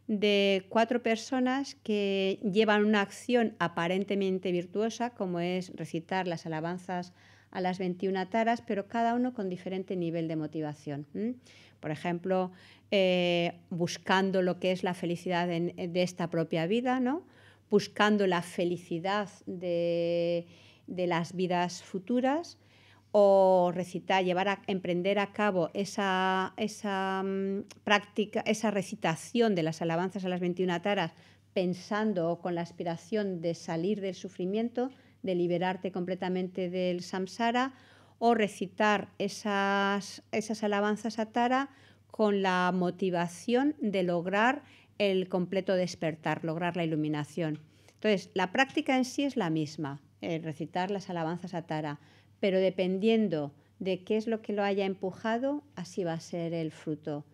[SPEAKER 1] de cuatro personas que llevan una acción aparentemente virtuosa, como es recitar las alabanzas a las 21 taras, pero cada uno con diferente nivel de motivación. Por ejemplo, eh, buscando lo que es la felicidad eh, de esta propia vida, ¿no? buscando la felicidad de, las vidas futuras o recitar, llevar a emprender a cabo esa, mm, práctica, esa recitación de las alabanzas a las 21 taras, pensando o con la aspiración de salir del sufrimiento, de liberarte completamente del samsara o recitar esas, alabanzas a Tara con la motivación de lograr el completo despertar, lograr la iluminación. Entonces, la práctica en sí es la misma, recitar las alabanzas a Tara, pero dependiendo de qué es lo que lo haya empujado, así va a ser el fruto.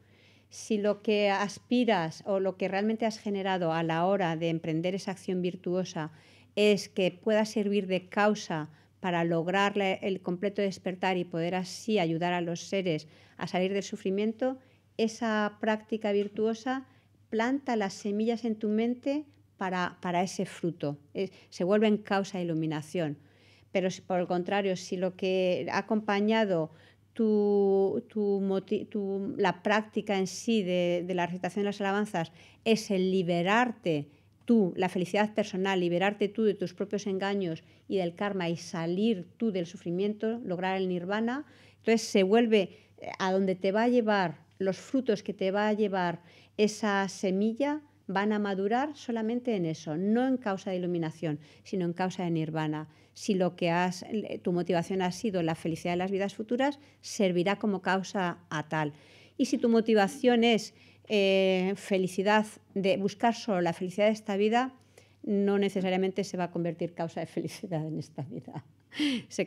[SPEAKER 1] Si lo que aspiras o lo que realmente has generado a la hora de emprender esa acción virtuosa es que pueda servir de causa para lograr el completo despertar y poder así ayudar a los seres a salir del sufrimiento, esa práctica virtuosa planta las semillas en tu mente para, ese fruto. Eh, se vuelve en causa e iluminación. Pero por el contrario, si lo que ha acompañado la práctica en sí de, de la recitación de las alabanzas es el liberarte, tú, la felicidad personal, liberarte tú de tus propios engaños y del karma y salir tú del sufrimiento, lograr el nirvana, entonces se vuelve eh, a donde te va a llevar, los frutos que te va a llevar esa semilla van a madurar solamente en eso, no en causa de iluminación, sino en causa de nirvana. Si lo que has, eh, tu motivación ha sido la felicidad de las vidas futuras, servirá como causa a tal. Y si tu motivación es eh, felicidad, de buscar solo la felicidad de esta vida, no necesariamente se va a convertir causa de felicidad en esta vida. Se,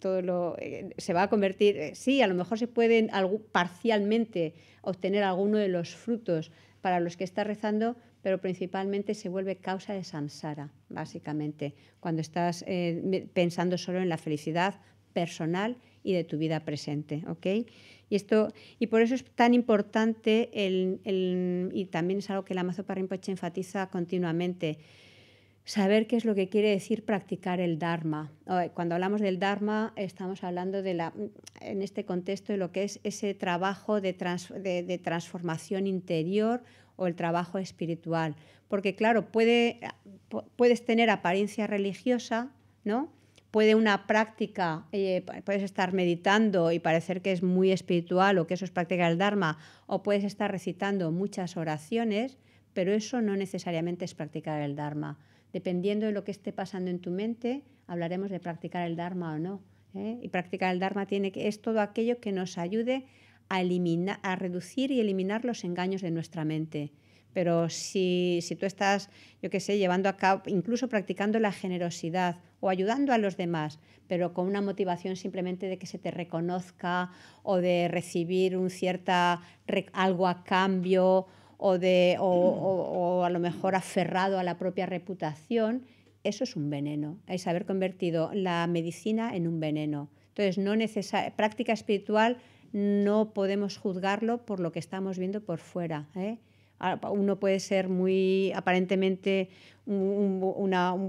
[SPEAKER 1] todo eh, se va a convertir, eh, sí, a lo mejor se pueden parcialmente obtener alguno de los frutos para los que está rezando, pero principalmente se vuelve causa de samsara, básicamente, cuando estás pensando solo en la felicidad personal y de tu vida presente. ¿okay? Y, esto, y por eso es tan importante, el, y también es algo que la Mazo enfatiza continuamente, saber qué es lo que quiere decir practicar el Dharma. Cuando hablamos del Dharma, estamos hablando de la, en este contexto de lo que es ese trabajo de, de, transformación interior o el trabajo espiritual. Porque, claro, puedes tener apariencia religiosa, ¿no? puede una práctica, eh, puedes estar meditando y parecer que es muy espiritual o que eso es practicar el Dharma, o puedes estar recitando muchas oraciones, pero eso no necesariamente es practicar el Dharma. Dependiendo de lo que esté pasando en tu mente, hablaremos de practicar el Dharma o no. ¿eh? Y practicar el Dharma tiene que, es todo aquello que nos ayude a, eliminar, a reducir y eliminar los engaños de nuestra mente pero si, si, tú estás, yo qué sé, llevando a cabo, incluso practicando la generosidad o ayudando a los demás, pero con una motivación simplemente de que se te reconozca o de recibir un cierta algo a cambio o, de, a lo mejor aferrado a la propia reputación, eso es un veneno, es haber convertido la medicina en un veneno. Entonces, no práctica espiritual no podemos juzgarlo por lo que estamos viendo por fuera. ¿eh? Ah, uno puede ser muy aparentemente un,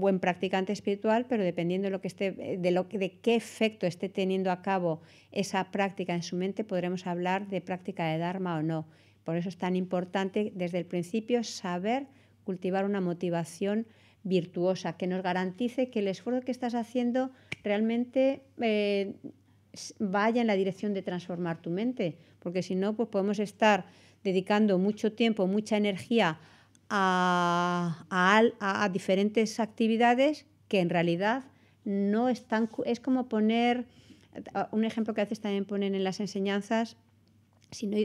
[SPEAKER 1] buen practicante espiritual, pero dependiendo de, lo que esté, de, lo, de qué efecto esté teniendo a cabo esa práctica en su mente, podremos hablar de práctica de Dharma o no. Por eso es tan importante desde el principio saber cultivar una motivación virtuosa que nos garantice que el esfuerzo que estás haciendo realmente eh, vaya en la dirección de transformar tu mente, porque si no, pues podemos estar dedicando mucho tiempo, mucha energía a, diferentes actividades que en realidad no están... Es como poner, un ejemplo que a veces también ponen en las enseñanzas, no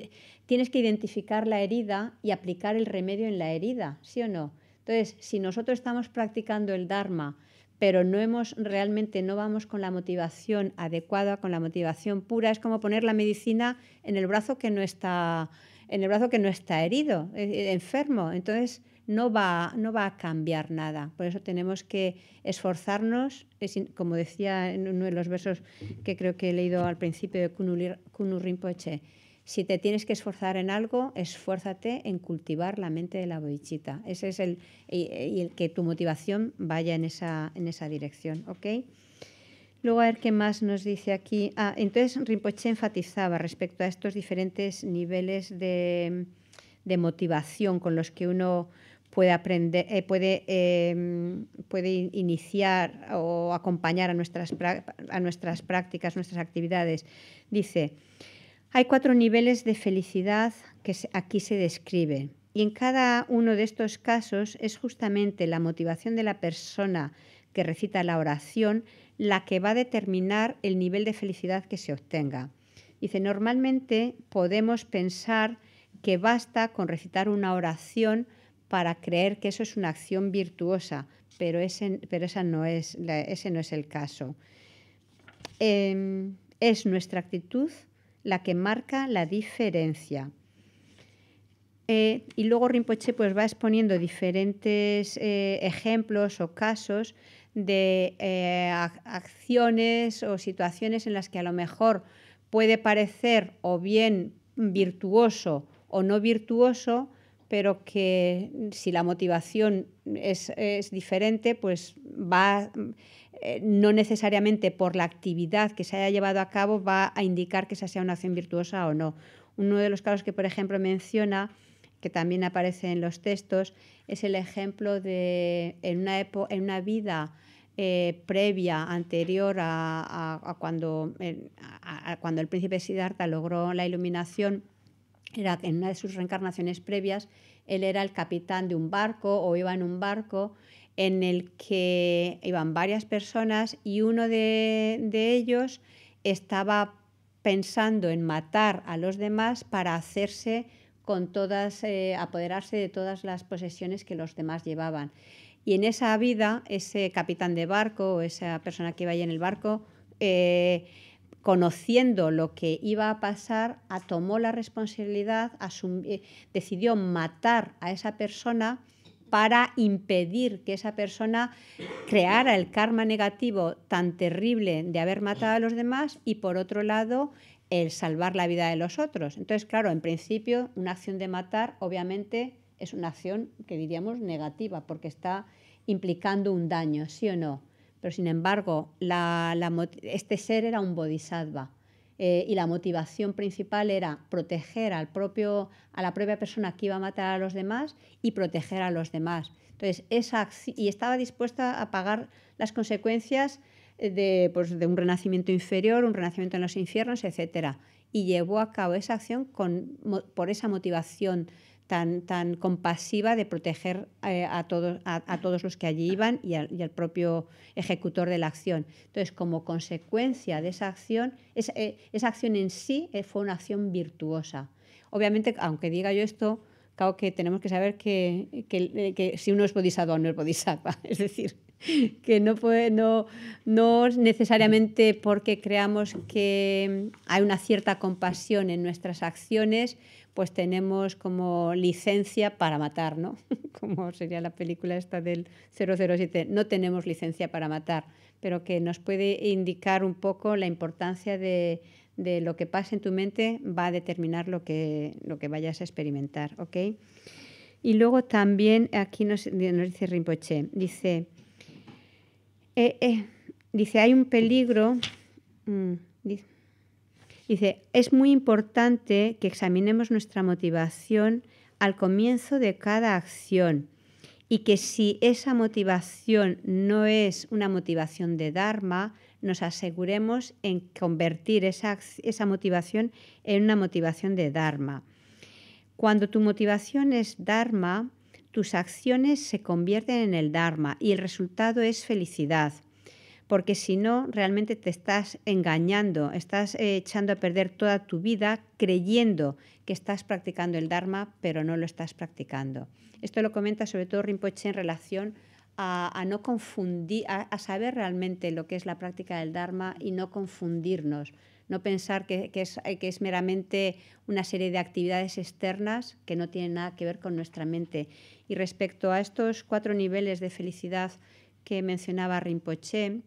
[SPEAKER 1] tienes que identificar la herida y aplicar el remedio en la herida, ¿sí o no? Entonces, si nosotros estamos practicando el Dharma, pero no hemos realmente no vamos con la motivación adecuada, con la motivación pura, es como poner la medicina en el brazo que no está en el brazo que no está herido, eh, eh, enfermo. Entonces no va, no va a cambiar nada. Por eso tenemos que esforzarnos, como decía en uno de los versos que creo que he leído al principio de Kunu si te tienes que esforzar en algo, esfuérzate en cultivar la mente de la boichita. Ese es el, y, que tu motivación vaya en esa, en esa dirección, ¿ok? Luego a ver qué más nos dice aquí. Ah, entonces Rinpoche enfatizaba respecto a estos diferentes niveles de, motivación con los que uno puede aprender, eh, puede, em, iniciar o acompañar a nuestras, a nuestras prácticas, nuestras actividades. Dice, hay cuatro niveles de felicidad que aquí se describen. Y en cada uno de estos casos es justamente la motivación de la persona que recita la oración la que va a determinar el nivel de felicidad que se obtenga. Dice, normalmente podemos pensar que basta con recitar una oración para creer que eso es una acción virtuosa, pero ese, pero esa no es, ese no es el caso. Em, es nuestra actitud la que marca la diferencia. Eh, y luego Rinpoche pues, va exponiendo diferentes eh, ejemplos o casos de eh, acciones o situaciones en las que a lo mejor puede parecer o bien virtuoso o no virtuoso, pero que si la motivación es, diferente, pues va, eh, no necesariamente por la actividad que se haya llevado a cabo va a indicar que esa sea una acción virtuosa o no. Uno de los casos que, por ejemplo, menciona, que también aparece en los textos, es el ejemplo de en una, en una vida eh, previa, anterior a, cuando, el príncipe Siddhartha logró la iluminación, era en una de sus reencarnaciones previas, él era el capitán de un barco o iba en un barco en el que iban varias personas y uno de, ellos estaba pensando en matar a los demás para hacerse con todas, eh, apoderarse de todas las posesiones que los demás llevaban. Y en esa vida, ese capitán de barco, esa persona que iba allí en el barco, eh, conociendo lo que iba a pasar, tomó la responsabilidad, eh, decidió matar a esa persona para impedir que esa persona creara el karma negativo tan terrible de haber matado a los demás y por otro lado el salvar la vida de los otros. Entonces, claro, en principio una acción de matar obviamente es una acción que diríamos negativa porque está implicando un daño, sí o no. Pero sin embargo, este ser era un bodhisattva eh, y la motivación principal era proteger al propio, a la propia persona que iba a matar a los demás y proteger a los demás. Entonces, esa y estaba dispuesta a pagar las consecuencias eh, pues, de, un renacimiento inferior, un renacimiento en los infiernos, etc. Y llevó a cabo esa acción por esa motivación tan, tan compasiva de proteger eh, a, todos, a, todos los que allí iban y, al propio ejecutor de la acción. Entonces, como consecuencia de esa acción, esa, eh, acción en sí eh, fue una acción virtuosa. Obviamente, aunque diga yo esto, creo que tenemos que saber que, que si uno es bodhisattva o no es bodhisattva. Es decir, que no, puede, no, necesariamente porque creamos que hay una cierta compasión en nuestras acciones, pues tenemos como licencia para matar, ¿no? Como sería la película esta del 007, no tenemos licencia para matar, pero que nos puede indicar un poco la importancia de, lo que pasa en tu mente va a determinar lo que, lo que vayas a experimentar, ¿ok? Y luego también aquí nos, nos dice Rinpoche, dice, eh, eh, dice, hay un peligro. Mm, dice, es muy importante que examinemos nuestra motivación al comienzo de cada acción y que si esa motivación no es una motivación de Dharma, nos aseguremos en convertir esa, esa, motivación en una motivación de Dharma. Cuando tu motivación es Dharma, tus acciones se convierten en el Dharma y el resultado es felicidad. Porque si no, realmente te estás engañando, estás eh, echando a perder toda tu vida creyendo que estás practicando el Dharma, pero no lo estás practicando. Esto lo comenta sobre todo Rinpoche en relación a, no confundir, a saber realmente lo que es la práctica del Dharma y no confundirnos no pensar eh, que, es, meramente una serie de actividades externas que no tienen nada que ver con nuestra mente. Y respecto a estos cuatro niveles de felicidad que mencionaba Rinpoche,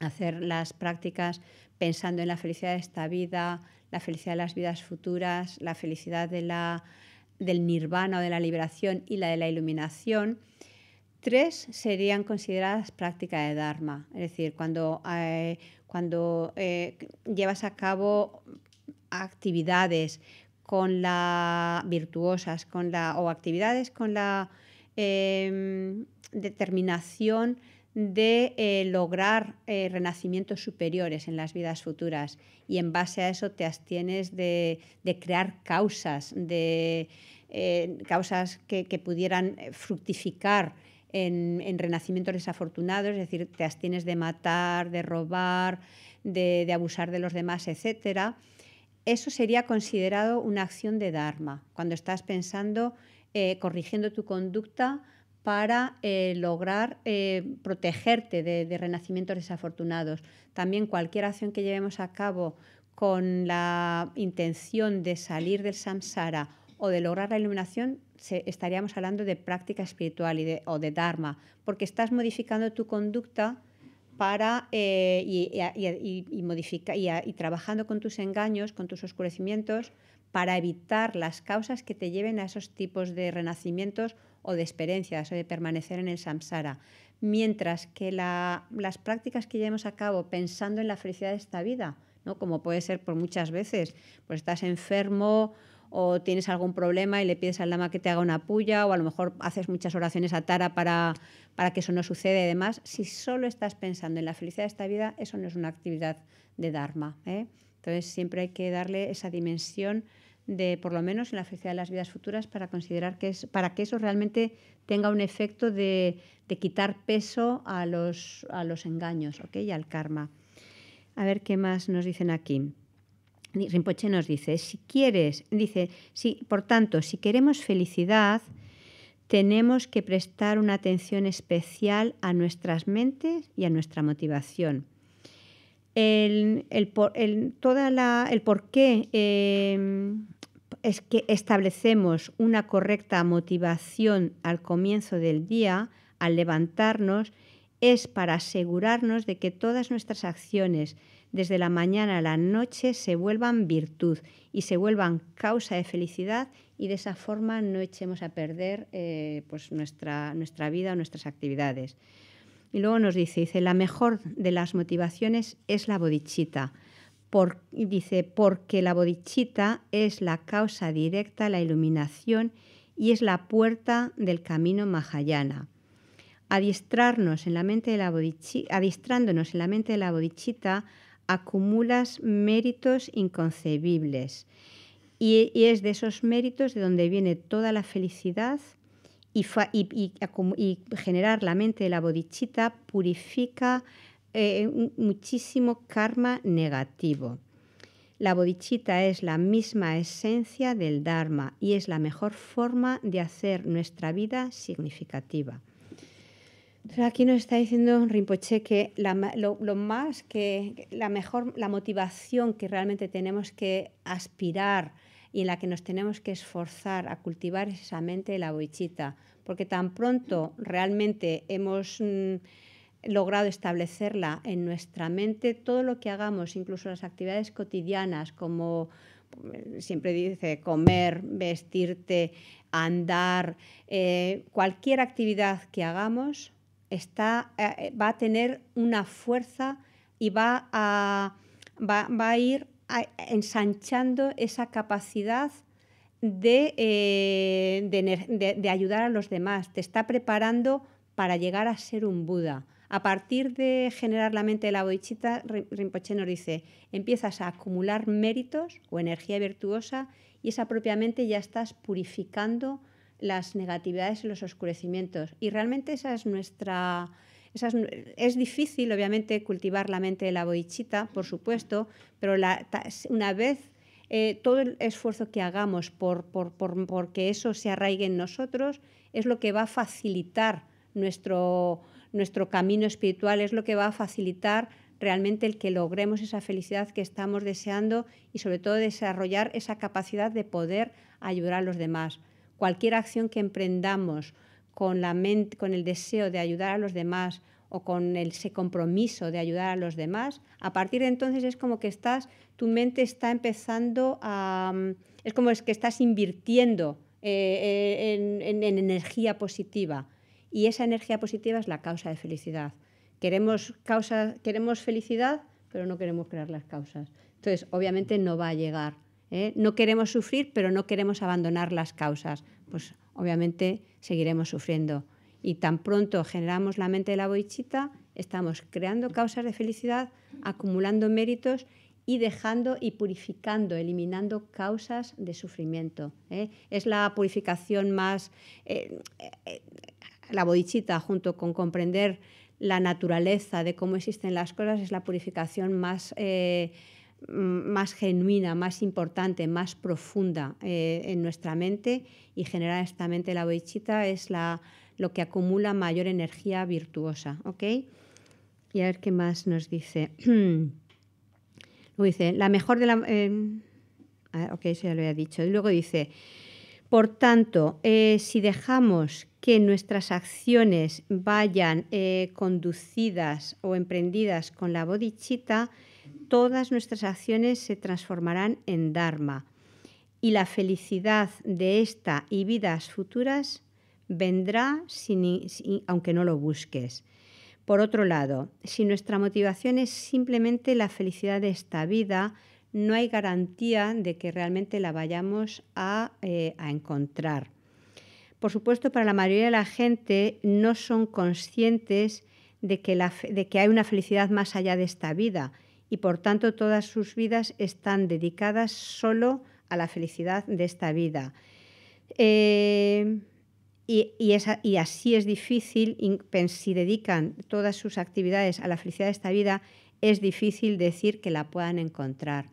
[SPEAKER 1] hacer las prácticas pensando en la felicidad de esta vida, la felicidad de las vidas futuras, la felicidad del nirvana o de la liberación y la de la iluminación, tres serían consideradas prácticas de Dharma, es decir, cuando eh, cuando eh, llevas a cabo actividades con la virtuosas con la, o actividades con la em, determinación de eh, lograr eh, renacimientos superiores en las vidas futuras y en base a eso te abstienes de, crear causas, de causas que, pudieran fructificar en, renacimientos desafortunados, es decir, te abstienes de matar, de robar, de, abusar de los demás, etc., Eso sería considerado una acción de Dharma, cuando estás pensando, eh, corrigiendo tu conducta para eh, lograr eh, protegerte de, renacimientos desafortunados. También cualquier acción que llevemos a cabo con la intención de salir del samsara o de lograr la iluminación estaríamos hablando de práctica espiritual o de Dharma, porque estás modificando tu conducta para eh, y, trabajando con tus engaños, con tus oscurecimientos, para evitar las causas que te lleven a esos tipos de renacimientos o de experiencias o de permanecer en el samsara. Mientras que las prácticas que llevemos a cabo pensando en la felicidad de esta vida, ¿no? como puede ser por muchas veces, pues estás enfermo, o tienes algún problema y le pides al Dama que te haga una puya, o a lo mejor haces muchas oraciones a Tara para, que eso no suceda y demás, si solo estás pensando en la felicidad de esta vida, eso no es una actividad de Dharma. ¿eh? Entonces siempre hay que darle esa dimensión de, por lo menos en la felicidad de las vidas futuras, para considerar que es, para que eso realmente tenga un efecto de, quitar peso a los, engaños y al karma. A ver qué más nos dicen aquí. Rinpoche nos dice, si quieres, dice, por tanto, si queremos felicidad, tenemos que prestar una atención especial a nuestras mentes y a nuestra motivación. El, el, toda la, el por qué em, es que establecemos una correcta motivación al comienzo del día, al levantarnos, es para asegurarnos de que todas nuestras acciones, desde la mañana a la noche se vuelvan virtud y se vuelvan causa de felicidad y de esa forma no echemos a perder eh, pues, nuestra, nuestra vida o nuestras actividades. Y luego nos dice, dice, la mejor de las motivaciones es la bodichita. Por, dice, porque la bodichita es la causa directa, la iluminación y es la puerta del camino mahayana. Adiestrarnos en la mente de adiestrándonos en la mente de la bodichita, acumulas méritos inconcebibles. Y, es de esos méritos de donde viene toda la felicidad y, generar la mente de la bodichita purifica eh, muchísimo karma negativo. La bodichita es la misma esencia del Dharma y es la mejor forma de hacer nuestra vida significativa aquí nos está diciendo Rinpoche que la, lo, más que la mejor la motivación que realmente tenemos que aspirar y en la que nos tenemos que esforzar a cultivar es esa mente de la boichita, porque tan pronto realmente hemos mm, logrado establecerla en nuestra mente, todo lo que hagamos, incluso las actividades cotidianas como mm, siempre dice comer, vestirte, andar, eh, cualquier actividad que hagamos eh, va a tener una fuerza y va a, ir ensanchando esa capacidad eh, de, ayudar a los demás, te está preparando para llegar a ser un Buda. A partir de generar la mente de la boichita, Rinpoche nos dice, empiezas a acumular méritos o energía virtuosa y esa propia mente ya estás purificando las negatividades y los oscurecimientos. Y realmente esa es nuestra... es, es, difícil, obviamente, cultivar la mente de la boichita, por supuesto, pero una vez eh, todo el esfuerzo que hagamos por, por, por, porque eso se arraigue en nosotros, es lo que va a facilitar nuestro, nuestro camino espiritual, es lo que va a facilitar realmente el que logremos esa felicidad que estamos deseando y sobre todo desarrollar esa capacidad de poder ayudar a los demás cualquier acción que emprendamos con, la con el deseo de ayudar a los demás o con ese compromiso de ayudar a los demás, a partir de entonces es como que estás, tu mente está empezando a, mm, es como es que estás invirtiendo eh, eh, en, energía positiva y esa energía positiva es la causa de felicidad. Queremos, causa, queremos felicidad, pero no queremos crear las causas. Entonces, obviamente no va a llegar ¿eh? No queremos sufrir, pero no queremos abandonar las causas. Pues obviamente seguiremos sufriendo. Y tan pronto generamos la mente de la boichita, estamos creando causas de felicidad, acumulando méritos y dejando y purificando, eliminando causas de sufrimiento. ¿eh? Es la purificación más... Eh, la bodichita, junto con comprender la naturaleza de cómo existen las cosas, es la purificación más Mm, más genuina, más importante, más profunda eh, en nuestra mente y generar esta mente la bodichita es la, lo que acumula mayor energía virtuosa. ¿ok? Y a ver qué más nos dice. Luego dice, la mejor de la... Eh, ok, eso ya lo había dicho. Y luego dice, por tanto, eh, si dejamos que nuestras acciones vayan conducidas o emprendidas con la bodichita, todas nuestras acciones se transformarán en Dharma y la felicidad de esta y vidas futuras vendrá aunque no lo busques. Por otro lado, si nuestra motivación es simplemente la felicidad de esta vida, no hay garantía de que realmente la vayamos a, eh, encontrar. Por supuesto, para la mayoría de la gente no son conscientes de que hay una felicidad más allá de esta vida y por tanto todas sus vidas están dedicadas solo a la felicidad de esta vida. Eh, y, así es difícil, si dedican todas sus actividades a la felicidad de esta vida, es difícil decir que la puedan encontrar.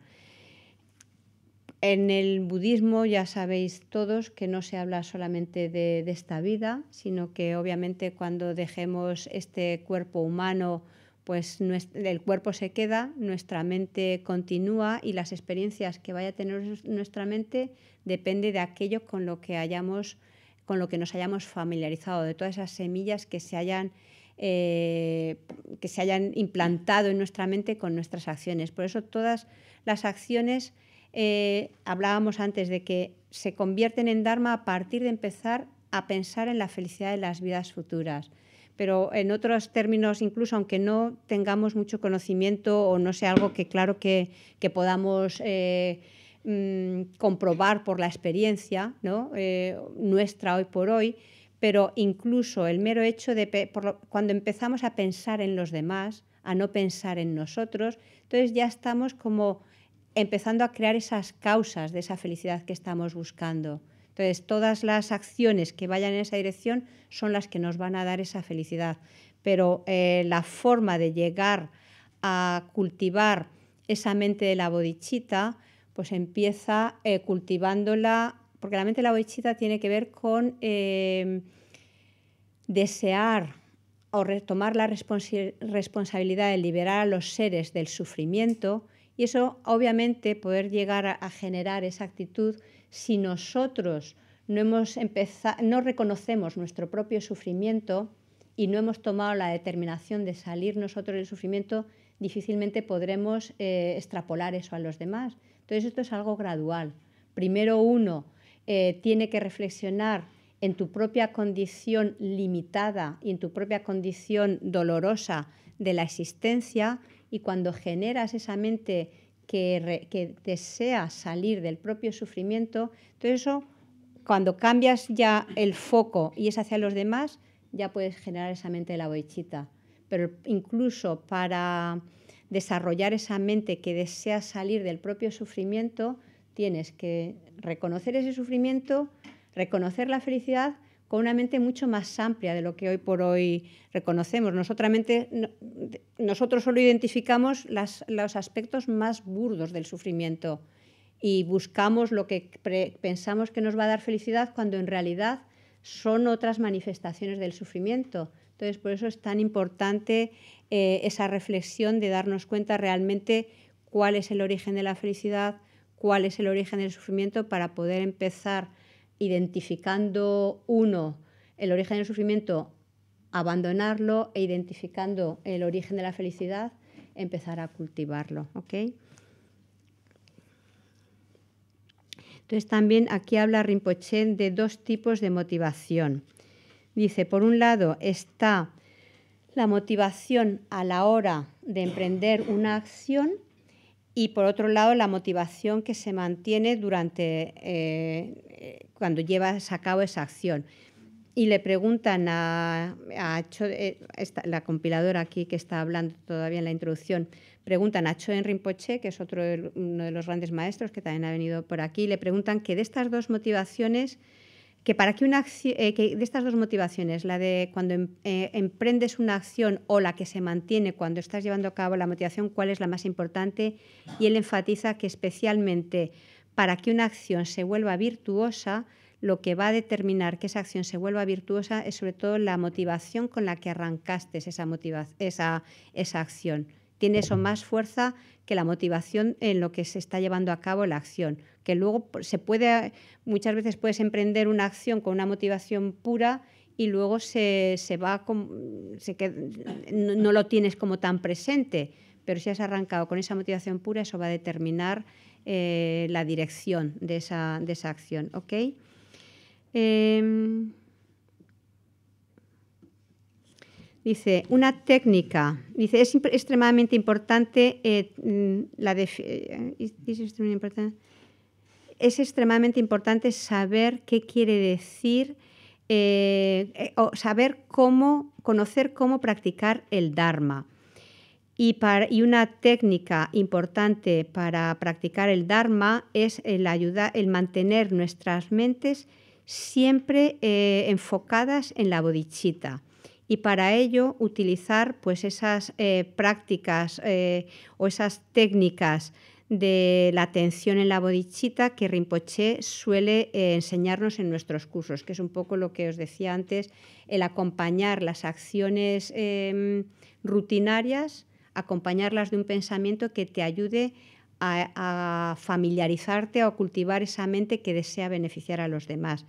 [SPEAKER 1] En el budismo ya sabéis todos que no se habla solamente de esta vida, sino que obviamente cuando dejemos este cuerpo humano pues el cuerpo se queda, nuestra mente continúa y las experiencias que vaya a tener nuestra mente depende de aquello con lo que con lo que nos hayamos familiarizado, de todas esas semillas que se hayan eh, que se hayan implantado en nuestra mente con nuestras acciones. Por eso todas las acciones, eh, hablábamos antes de que se convierten en Dharma a partir de empezar a pensar en la felicidad de las vidas futuras pero en otros términos, incluso aunque no tengamos mucho conocimiento o no sea algo que claro que, podamos eh, mm, comprobar por la experiencia eh, nuestra hoy por hoy, pero incluso el mero hecho de cuando empezamos a pensar en los demás, a no pensar en nosotros, entonces ya estamos como empezando a crear esas causas de esa felicidad que estamos buscando. Entonces, todas las acciones que vayan en esa dirección son las que nos van a dar esa felicidad. Pero eh, la forma de llegar a cultivar esa mente de la bodichita, pues empieza eh, cultivándola, porque la mente de la bodichita tiene que ver con em, desear o retomar la responsabilidad de liberar a los seres del sufrimiento y eso obviamente poder llegar a generar esa actitud si nosotros no, hemos no reconocemos nuestro propio sufrimiento y no hemos tomado la determinación de salir nosotros del sufrimiento, difícilmente podremos eh, extrapolar eso a los demás. Entonces esto es algo gradual. Primero uno eh, tiene que reflexionar en tu propia condición limitada y en tu propia condición dolorosa de la existencia y cuando generas esa mente que, desea salir del propio sufrimiento, todo eso, cuando cambias ya el foco y es hacia los demás, ya puedes generar esa mente de la boichita. Pero incluso para desarrollar esa mente que desea salir del propio sufrimiento, tienes que reconocer ese sufrimiento, reconocer la felicidad, con una mente mucho más amplia de lo que hoy por hoy reconocemos. Nosotros, solo identificamos los aspectos más burdos del sufrimiento y buscamos lo que pensamos que nos va a dar felicidad cuando en realidad son otras manifestaciones del sufrimiento. Entonces, por eso es tan importante eh, esa reflexión de darnos cuenta realmente cuál es el origen de la felicidad, cuál es el origen del sufrimiento para poder empezar identificando uno el origen del sufrimiento, abandonarlo e identificando el origen de la felicidad, empezar a cultivarlo. Entonces también aquí habla Rinpoche de dos tipos de motivación. Dice, por un lado está la motivación a la hora de emprender una acción y por otro lado la motivación que se mantiene durante eh, cuando llevas a cabo esa acción. Y le preguntan a, eh, la compiladora aquí que está hablando todavía en la introducción, preguntan a Choen Rinpoche, que es otro uno de los grandes maestros que también ha venido por aquí, le preguntan que de estas dos motivaciones, que para que una eh, de estas dos motivaciones, la de cuando em, eh, emprendes una acción o la que se mantiene cuando estás llevando a cabo la motivación, cuál es la más importante, y él enfatiza que especialmente para que una acción se vuelva virtuosa, lo que va a determinar que esa acción se vuelva virtuosa es sobre todo la motivación con la que arrancaste esa, esa acción. Tiene eso más fuerza que la motivación en lo que se está llevando a cabo la acción, que luego se puede, muchas veces puedes emprender una acción con una motivación pura y luego se, va, se no, lo tienes como tan presente, pero si has arrancado con esa motivación pura, eso va a determinar eh, la dirección de esa, de esa acción, ¿ok? Em, Dice, una técnica. Dice, es extremadamente importante es extremadamente importante saber qué quiere decir, eh, eh, o saber cómo, conocer cómo practicar el Dharma. Y, una técnica importante para practicar el Dharma es el, el mantener nuestras mentes siempre eh, enfocadas en la bodichita y para ello utilizar pues, esas eh, prácticas eh, o esas técnicas de la atención en la bodichita que Rinpoche suele eh, enseñarnos en nuestros cursos, que es un poco lo que os decía antes, el acompañar las acciones em, rutinarias, acompañarlas de un pensamiento que te ayude a, a familiarizarte o cultivar esa mente que desea beneficiar a los demás.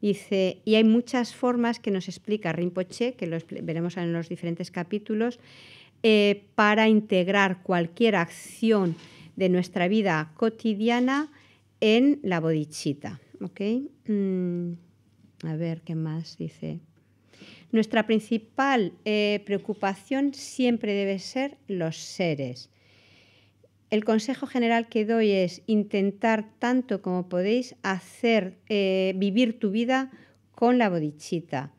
[SPEAKER 1] Dice, y hay muchas formas que nos explica Rinpoche, que lo veremos en los diferentes capítulos, eh, para integrar cualquier acción de nuestra vida cotidiana en la bodichita. Mm, a ver qué más dice. Nuestra principal eh, preocupación siempre debe ser los seres el consejo general que doy es intentar tanto como podéis hacer eh, vivir tu vida con la bodichita.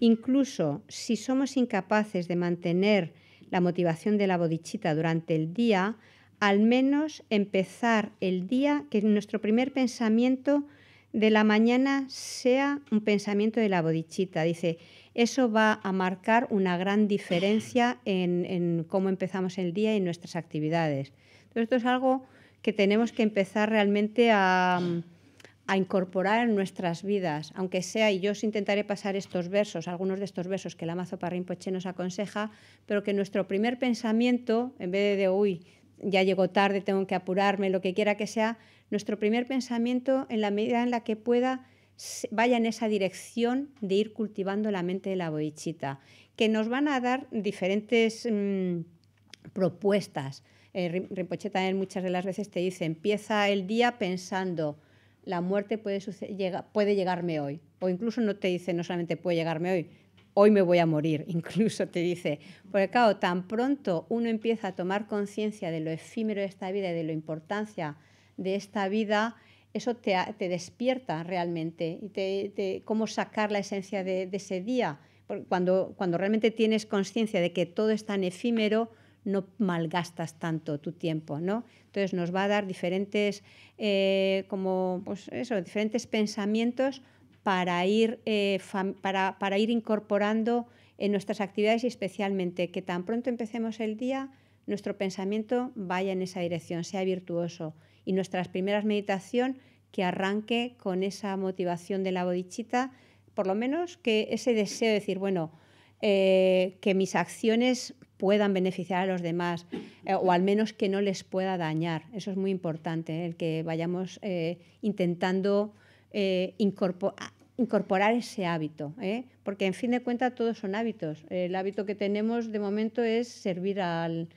[SPEAKER 1] Incluso si somos incapaces de mantener la motivación de la bodichita durante el día, al menos empezar el día, que nuestro primer pensamiento de la mañana sea un pensamiento de la bodichita. Dice, eso va a marcar una gran diferencia en, en cómo empezamos el día y nuestras actividades esto es algo que tenemos que empezar realmente a, incorporar en nuestras vidas, aunque sea, y yo os intentaré pasar estos versos, algunos de estos versos que el Amazo Parrimpoche nos aconseja, pero que nuestro primer pensamiento, en vez de, uy, ya llego tarde, tengo que apurarme, lo que quiera que sea, nuestro primer pensamiento, en la medida en la que pueda, vaya en esa dirección de ir cultivando la mente de la boichita, que nos van a dar diferentes mm, propuestas eh, Rinpoche también muchas de las veces te dice, empieza el día pensando, la muerte puede, puede llegarme hoy. O incluso no te dice, no solamente puede llegarme hoy, hoy me voy a morir, incluso te dice. Porque claro, tan pronto uno empieza a tomar conciencia de lo efímero de esta vida y de la importancia de esta vida, eso te, despierta realmente y cómo sacar la esencia de, ese día. cuando, cuando realmente tienes conciencia de que todo es tan efímero, no malgastas tanto tu tiempo, ¿no? Entonces nos va a dar diferentes, eh, como, pues diferentes pensamientos para ir, eh, para, ir incorporando en nuestras actividades y especialmente que tan pronto empecemos el día, nuestro pensamiento vaya en esa dirección, sea virtuoso y nuestras primeras meditación que arranque con esa motivación de la bodichita, por lo menos que ese deseo de decir, bueno, eh, que mis acciones puedan beneficiar a los demás eh, o al menos que no les pueda dañar. Eso es muy importante, eh, el que vayamos eh, intentando incorporar ese hábito, porque en fin de cuentas todos son hábitos. El hábito que tenemos de momento es servir al,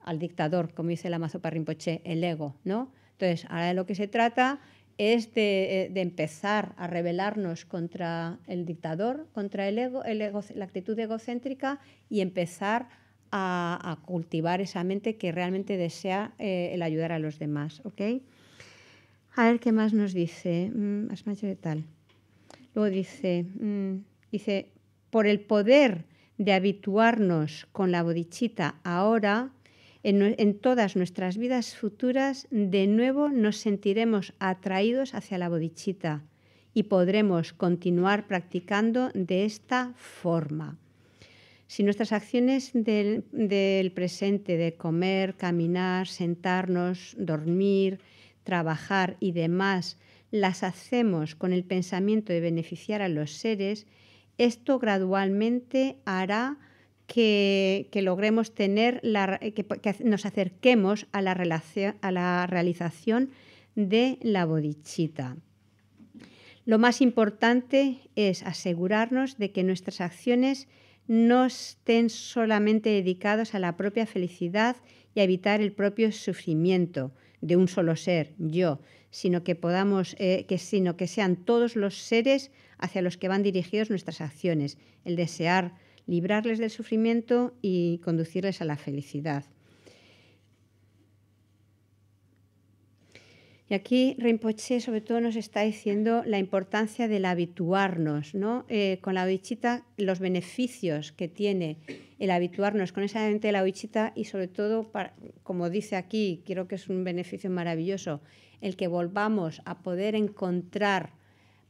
[SPEAKER 1] al dictador, como dice la Mazopa Rinpoche, el ego. ¿no? Entonces, ahora de lo que se trata es de, empezar a rebelarnos contra el dictador, contra el ego, el ego, la actitud egocéntrica y empezar a, cultivar esa mente que realmente desea eh, el ayudar a los demás. A ver qué más nos dice. más mm, de tal. Luego dice, mm, dice, por el poder de habituarnos con la bodichita ahora, en, todas nuestras vidas futuras, de nuevo nos sentiremos atraídos hacia la bodichita y podremos continuar practicando de esta forma. Si nuestras acciones del, presente, de comer, caminar, sentarnos, dormir, trabajar y demás, las hacemos con el pensamiento de beneficiar a los seres, esto gradualmente hará que, logremos tener, que, nos acerquemos a la, a la realización de la bodichita. Lo más importante es asegurarnos de que nuestras acciones no estén solamente dedicados a la propia felicidad y a evitar el propio sufrimiento de un solo ser, yo, sino que podamos, eh, que, sino que sean todos los seres hacia los que van dirigidos nuestras acciones, el desear librarles del sufrimiento y conducirles a la felicidad. Y aquí Rinpoche sobre todo nos está diciendo la importancia del habituarnos, ¿no? Eh, con la bichita, los beneficios que tiene el habituarnos con esa mente de la bichita, y sobre todo, como dice aquí, creo que es un beneficio maravilloso, el que volvamos a poder encontrar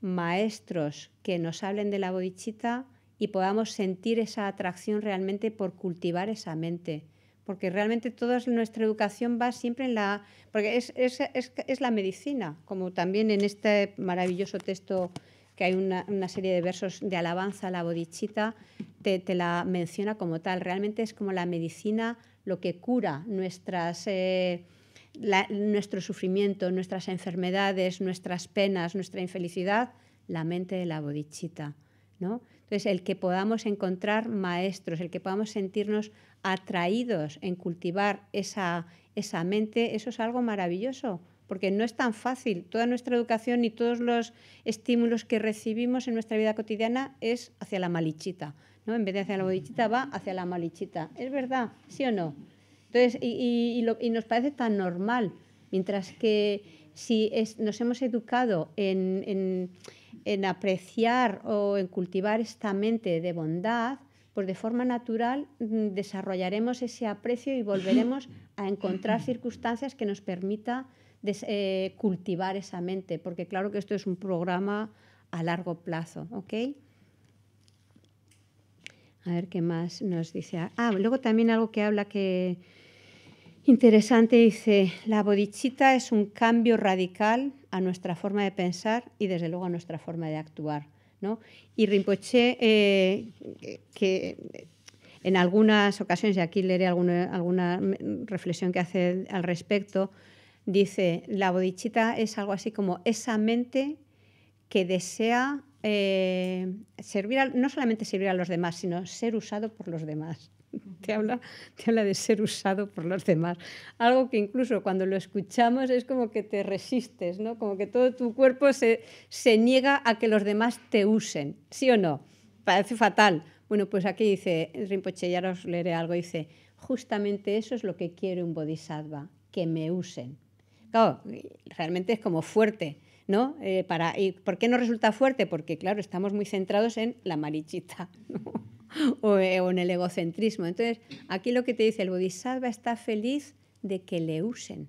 [SPEAKER 1] maestros que nos hablen de la bodichita y podamos sentir esa atracción realmente por cultivar esa mente porque realmente toda nuestra educación va siempre en la... porque es, la medicina, como también en este maravilloso texto que hay una, serie de versos de alabanza a la bodichita, te, te, la menciona como tal. Realmente es como la medicina lo que cura nuestras... Eh, nuestro sufrimiento, nuestras enfermedades, nuestras penas, nuestra infelicidad, la mente de la bodichita. ¿no? Entonces, el que podamos encontrar maestros, el que podamos sentirnos atraídos en cultivar esa, esa mente, eso es algo maravilloso, porque no es tan fácil. Toda nuestra educación y todos los estímulos que recibimos en nuestra vida cotidiana es hacia la malichita, ¿no? En vez de hacia la bodichita, va hacia la malichita. ¿Es verdad? ¿Sí o no? Entonces, y, nos parece tan normal, mientras que si nos hemos educado en en apreciar o en cultivar esta mente de bondad, pues de forma natural mm, desarrollaremos ese aprecio y volveremos a encontrar circunstancias que nos permita eh, cultivar esa mente, porque claro que esto es un programa a largo plazo, ¿ok? A ver qué más nos dice. Ah, luego también algo que habla que Interesante, dice, la bodichita es un cambio radical a nuestra forma de pensar y desde luego a nuestra forma de actuar. Y Rinpoche, eh, que en algunas ocasiones, y aquí leeré alguna, reflexión que hace al respecto, dice, la bodichita es algo así como esa mente que desea eh, servir no solamente servir a los demás, sino ser usado por los demás. te habla, de ser usado por los demás. Algo que incluso cuando lo escuchamos es como que te resistes, ¿no? Como que todo tu cuerpo se, niega a que los demás te usen, ¿sí o no? Parece fatal. Bueno, pues aquí dice Rinpoche, ya os leeré algo, dice, justamente eso es lo que quiere un bodhisattva, que me usen. Claro, realmente es como fuerte, ¿no? Eh, ¿Y por qué no resulta fuerte? Porque, claro, estamos muy centrados en la marichita, Eh, o, en el egocentrismo. Entonces, aquí lo que te dice el bodhisattva está feliz de que le usen,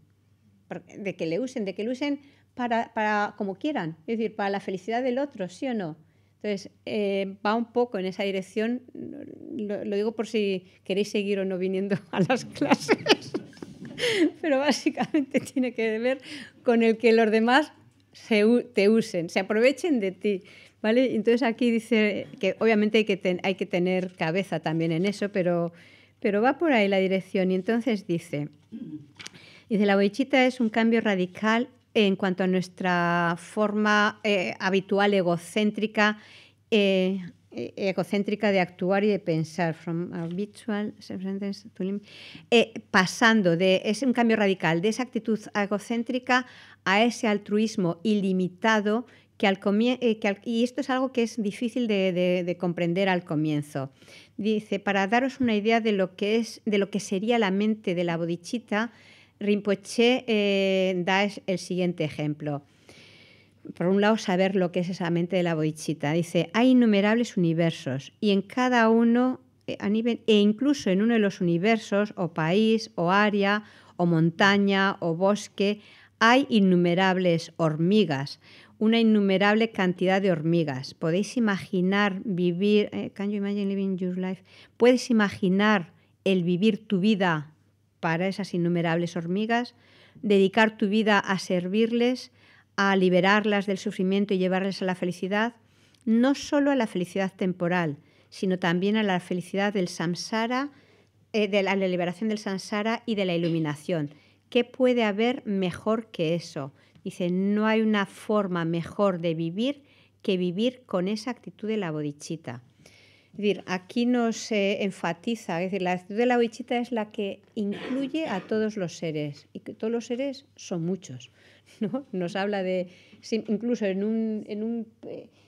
[SPEAKER 1] de que le usen, de que le usen para, como quieran, es decir, para la felicidad del otro, ¿sí o no? Entonces, eh, va un poco en esa dirección, lo, digo por si queréis seguir o no viniendo a las clases, pero básicamente tiene que ver con el que los demás te usen, se aprovechen de ti. Entonces aquí dice que obviamente hay que, tener cabeza también en eso, pero, va por ahí la dirección. Y entonces dice, dice, la boichita es un cambio radical en cuanto a nuestra forma eh, habitual egocéntrica. Eh, eh, egocéntrica de actuar y de pensar, from habitual pasando de es un cambio radical de esa actitud egocéntrica a ese altruismo ilimitado eh, y esto es algo que es difícil de, comprender al comienzo. Dice, para daros una idea de lo que, es, de lo que sería la mente de la bodichita, Rinpoche eh, da el siguiente ejemplo. Por un lado, saber lo que es esa mente de la bodichita. Dice, hay innumerables universos y en cada uno, eh, e incluso en uno de los universos, o país, o área, o montaña, o bosque, hay innumerables hormigas, una innumerable cantidad de hormigas. Podéis imaginar vivir, eh, can imagine living your life? ¿Puedes imaginar el vivir tu vida para esas innumerables hormigas? ¿Dedicar tu vida a servirles, a liberarlas del sufrimiento y llevarles a la felicidad? No solo a la felicidad temporal, sino también a la felicidad del samsara, a eh, de la liberación del samsara y de la iluminación. ¿Qué puede haber mejor que eso? Dice, no hay una forma mejor de vivir que vivir con esa actitud de la bodichita. Es decir, aquí nos enfatiza, es decir, la actitud de la bodichita es la que incluye a todos los seres, y que todos los seres son muchos. ¿no? Nos habla de, incluso en un,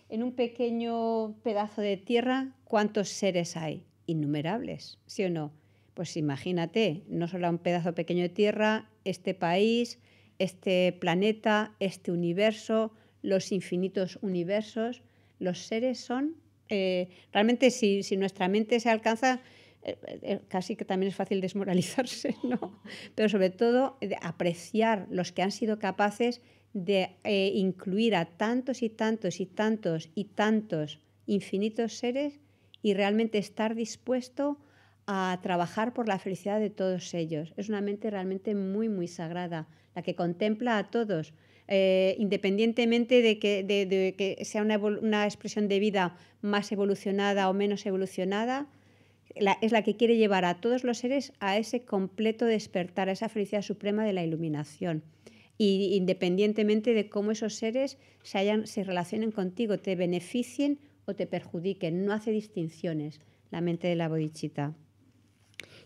[SPEAKER 1] en un pequeño pedazo de tierra, ¿cuántos seres hay? Innumerables, ¿sí o no? Pues imagínate, no solo un pedazo pequeño de tierra, este país, este planeta, este universo, los infinitos universos. Los seres son, eh, realmente si, nuestra mente se alcanza, eh, eh, casi que también es fácil desmoralizarse, ¿no? Pero sobre todo apreciar los que han sido capaces de incluir a tantos y tantos y tantos y tantos infinitos seres y realmente estar dispuesto a trabajar por la felicidad de todos ellos. Es una mente realmente muy, muy sagrada la que contempla a todos, eh, independientemente de que, sea una, expresión de vida más evolucionada o menos evolucionada, es la que quiere llevar a todos los seres a ese completo despertar, a esa felicidad suprema de la iluminación. Y independientemente de cómo esos seres se, hayan, se relacionen contigo, te beneficien o te perjudiquen, no hace distinciones la mente de la bodichita.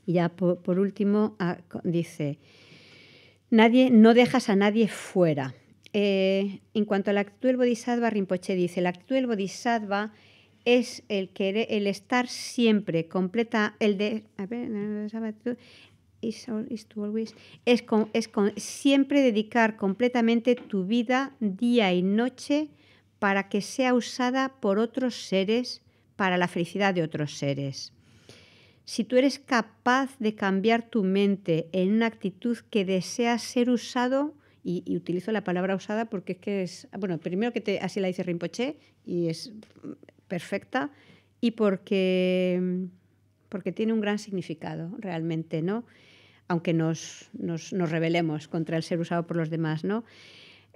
[SPEAKER 1] Y ya por, por último ah, dice, Nadie, no dejas a nadie fuera. Eh, en cuanto al actual bodhisattva, Rinpoche dice, el actual del bodhisattva es el, querer, el estar siempre completa, el de... es, con, es con, siempre dedicar completamente tu vida día y noche para que sea usada por otros seres, para la felicidad de otros seres si tú eres capaz de cambiar tu mente en una actitud que desea ser usado, y, utilizo la palabra usada porque es que es, bueno, primero que te, así la dice Rinpoche y es perfecta, y porque, porque tiene un gran significado realmente, ¿no? Aunque nos, nos rebelemos contra el ser usado por los demás, ¿no?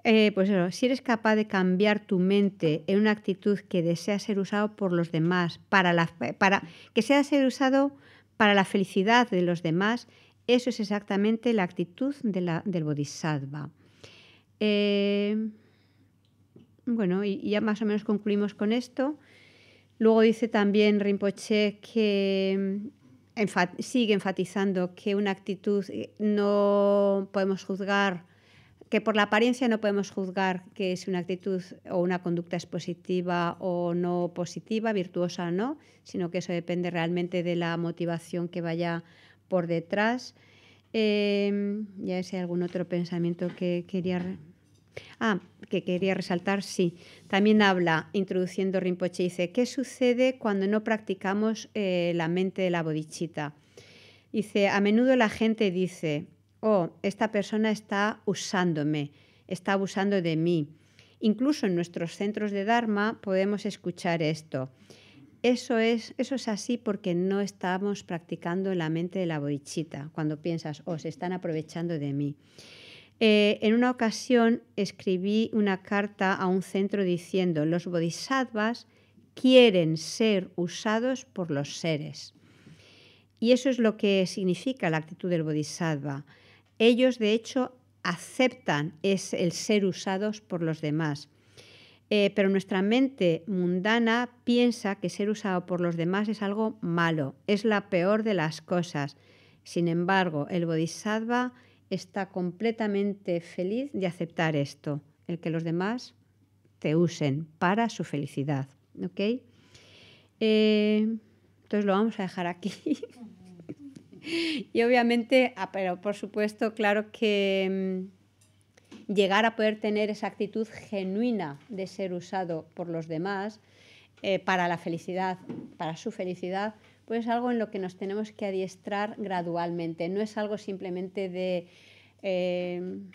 [SPEAKER 1] Eh, pues si eres capaz de cambiar tu mente en una actitud que desea ser usado por los demás, para, que sea ser usado para la felicidad de los demás, eso es exactamente la actitud del bodhisattva. Eh, bueno, y ya más o menos concluimos con esto. Luego dice también Rinpoche que sigue enfatizando que una actitud eh, no podemos juzgar que por la apariencia no podemos juzgar que es una actitud o una conducta es positiva o no positiva, virtuosa o no, sino que eso depende realmente de la motivación que vaya por detrás. Em, ya sé algún otro pensamiento que quería ah, que quería resaltar, sí. También habla, introduciendo Rinpoche, dice, ¿qué sucede cuando no practicamos eh, la mente de la bodichita? Dice, a menudo la gente dice, oh, esta persona está usándome, está abusando de mí. Incluso en nuestros centros de Dharma podemos escuchar esto. Eso es, así porque no estamos practicando la mente de la bodhisattva. cuando piensas, oh, se están aprovechando de mí. Eh, en una ocasión escribí una carta a un centro diciendo, los bodhisattvas quieren ser usados por los seres. Y eso es lo que significa la actitud del bodhisattva. Ellos, de hecho, aceptan es el ser usados por los demás. Eh, pero nuestra mente mundana piensa que ser usado por los demás es algo malo, es la peor de las cosas. Sin embargo, el bodhisattva está completamente feliz de aceptar esto, el que los demás te usen para su felicidad. Eh, entonces lo vamos a dejar aquí. y obviamente, ah, pero por supuesto, claro que mm, llegar a poder tener esa actitud genuina de ser usado por los demás eh, para la felicidad, para su felicidad, pues es algo en lo que nos tenemos que adiestrar gradualmente. No es algo simplemente de... Em,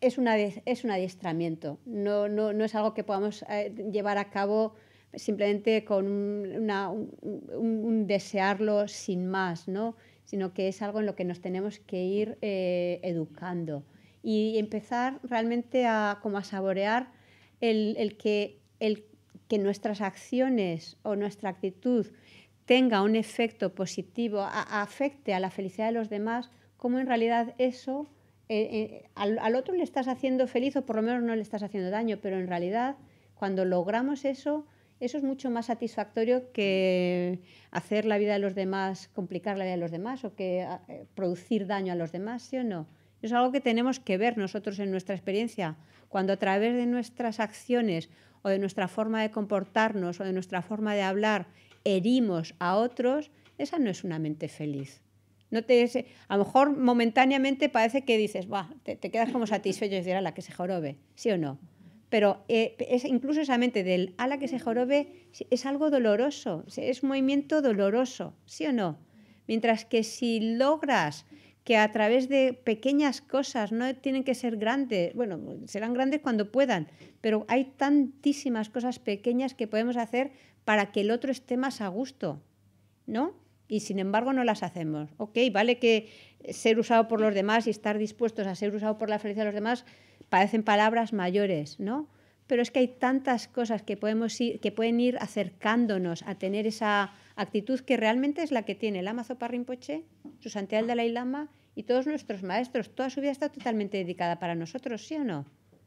[SPEAKER 1] es, es un adiestramiento, no, es algo que podamos eh, llevar a cabo simplemente con un, desearlo sin más, ¿no? sino que es algo en lo que nos tenemos que ir eh, educando y empezar realmente a, como a saborear el, que, nuestras acciones o nuestra actitud tenga un efecto positivo, afecte a la felicidad de los demás, como en realidad eso eh, eh, al, otro le estás haciendo feliz o por lo menos no le estás haciendo daño, pero en realidad cuando logramos eso eso es mucho más satisfactorio que hacer la vida de los demás, complicar la vida de los demás o que ah, eh, producir daño a los demás, ¿sí o no? Es algo que tenemos que ver nosotros en nuestra experiencia, cuando a través de nuestras acciones o de nuestra forma de comportarnos o de nuestra forma de hablar herimos a otros, esa no es una mente feliz. No te, a lo mejor momentáneamente parece que dices, bah, te, quedas como satisfecho y decir, a la que se jorobe, ¿sí o no? pero eh, es, incluso esa mente del ala que se jorobe es algo doloroso, es movimiento doloroso, ¿sí o no? Mientras que si logras que a través de pequeñas cosas, no tienen que ser grandes, bueno, serán grandes cuando puedan, pero hay tantísimas cosas pequeñas que podemos hacer para que el otro esté más a gusto, ¿no? Y sin embargo no las hacemos. Ok, vale que ser usado por los demás y estar dispuestos a ser usado por la felicidad de los demás parecen palabras mayores, ¿no? Pero es que hay tantas cosas que, podemos que pueden ir acercándonos a tener esa actitud que realmente es la que tiene el Amazopa Rinpoche, su Santidad de Dalai Lama y todos nuestros maestros. Toda su vida está totalmente dedicada para nosotros, ¿sí o no?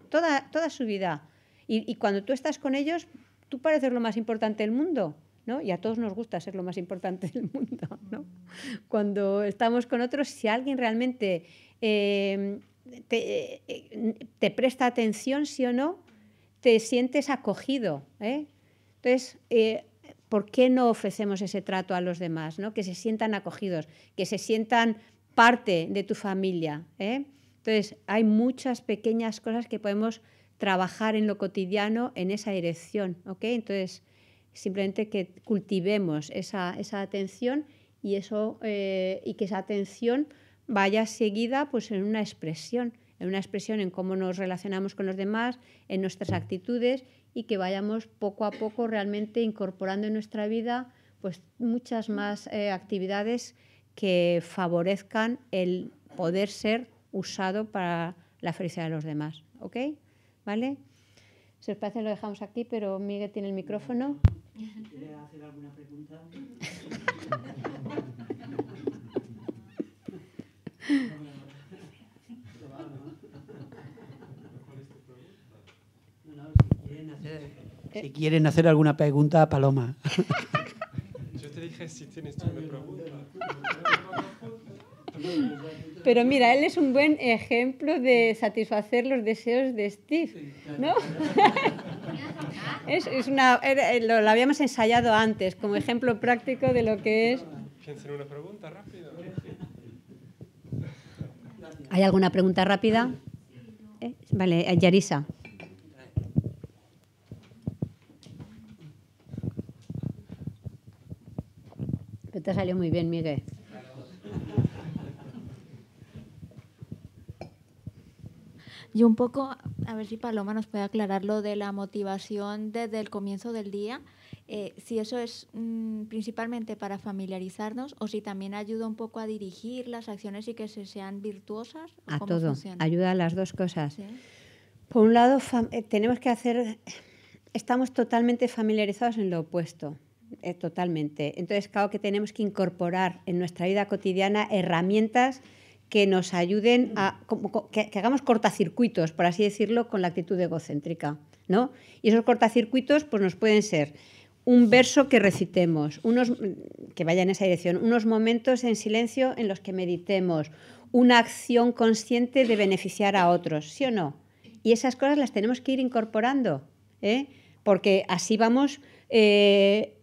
[SPEAKER 1] Toda, toda su vida. Y, cuando tú estás con ellos, tú pareces lo más importante del mundo. ¿No? Y a todos nos gusta ser lo más importante del mundo, ¿no? Cuando estamos con otros, si alguien realmente eh, te, presta atención, sí o no, te sientes acogido. ¿eh? Entonces, eh, ¿por qué no ofrecemos ese trato a los demás? ¿no? Que se sientan acogidos, que se sientan parte de tu familia. ¿eh? Entonces, hay muchas pequeñas cosas que podemos trabajar en lo cotidiano en esa dirección. Entonces, simplemente que cultivemos esa, esa atención y, eso, y que esa atención vaya seguida pues, en una expresión, en una expresión en cómo nos relacionamos con los demás, en nuestras actitudes y que vayamos poco a poco realmente incorporando en nuestra vida pues, muchas más eh, actividades que favorezcan el poder ser usado para la felicidad de los demás. ¿Ok? ¿Vale? Si os parece lo dejamos aquí, pero Miguel tiene el micrófono. ¿Quiere alguna pregunta? quieren hacer alguna pregunta a Paloma. Yo te dije si tienes tú una pregunta. Pero mira, él es un buen ejemplo de satisfacer los deseos de Steve, ¿no? es, una, eh, lo, habíamos ensayado antes como ejemplo práctico de lo que es... una pregunta rápida. ¿Hay alguna pregunta rápida? Eh, vale, eh, Yarisa. te salió muy bien, Miguel. Y un poco, a ver si Paloma nos puede aclarar lo de la motivación desde el comienzo del día, eh, si eso es mm, principalmente para familiarizarnos o si también ayuda un poco a dirigir las acciones y que se sean virtuosas. A todo, ayuda a las dos cosas. Por un lado, eh, tenemos que hacer, estamos totalmente familiarizados en lo opuesto. Eh, totalmente. Entonces, claro que tenemos que incorporar en nuestra vida cotidiana herramientas que nos ayuden a que, hagamos cortacircuitos, por así decirlo, con la actitud egocéntrica, ¿no? Y esos cortacircuitos pues nos pueden ser un verso que recitemos, unos mm, que vaya en esa dirección, unos momentos en silencio en los que meditemos, una acción consciente de beneficiar a otros, ¿sí o no? Y esas cosas las tenemos que ir incorporando, ¿eh? porque así vamos eh,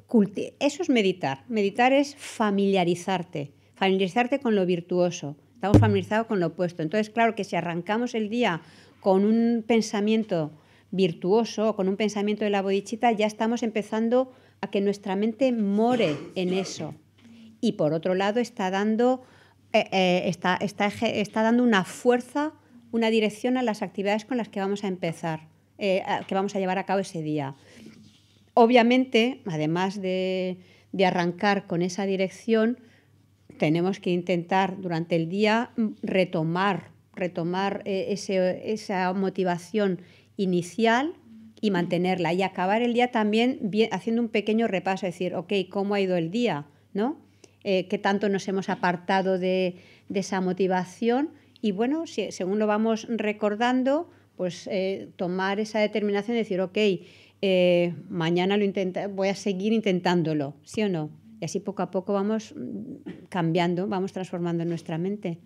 [SPEAKER 1] eso es meditar. Meditar es familiarizarte, familiarizarte con lo virtuoso. Estamos familiarizados con lo opuesto. Entonces, claro que si arrancamos el día con un pensamiento virtuoso o con un pensamiento de la bodichita, ya estamos empezando a que nuestra mente more en eso. Y por otro lado, está dando, eh, eh, está, dando una fuerza, una dirección a las actividades con las que vamos a empezar, eh, que vamos a llevar a cabo ese día obviamente, además de, arrancar con esa dirección, tenemos que intentar durante el día retomar, retomar eh, esa motivación inicial y mantenerla y acabar el día también haciendo un pequeño repaso, decir, ok, ¿cómo ha ido el día? ¿No? Eh, ¿Qué tanto nos hemos apartado de, esa motivación? Y bueno, según lo vamos recordando, pues eh, tomar esa determinación de decir, ok, eh, mañana voy a seguir intentándolo, ¿sí o no? Y así poco a poco vamos mm, cambiando, vamos transformando nuestra mente.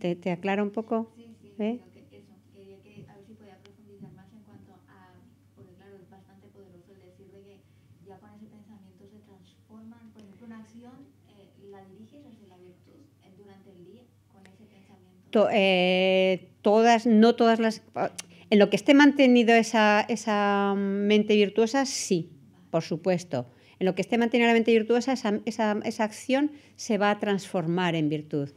[SPEAKER 1] ¿Te aclaro un poco? Sí, sí. ¿Eh? A ver si podía profundizar más en cuanto a. Porque, claro, es bastante poderoso el decirle que ya con ese pensamiento se transforman. Por ejemplo, una acción, eh, ¿la diriges hacia la virtud durante el día con ese pensamiento? Todas, no todas las. Ah, en lo que esté mantenido esa, mm, mente virtuosa, sí, por supuesto. En lo que esté mantenida la mente virtuosa, esa, acción se va a transformar en virtud.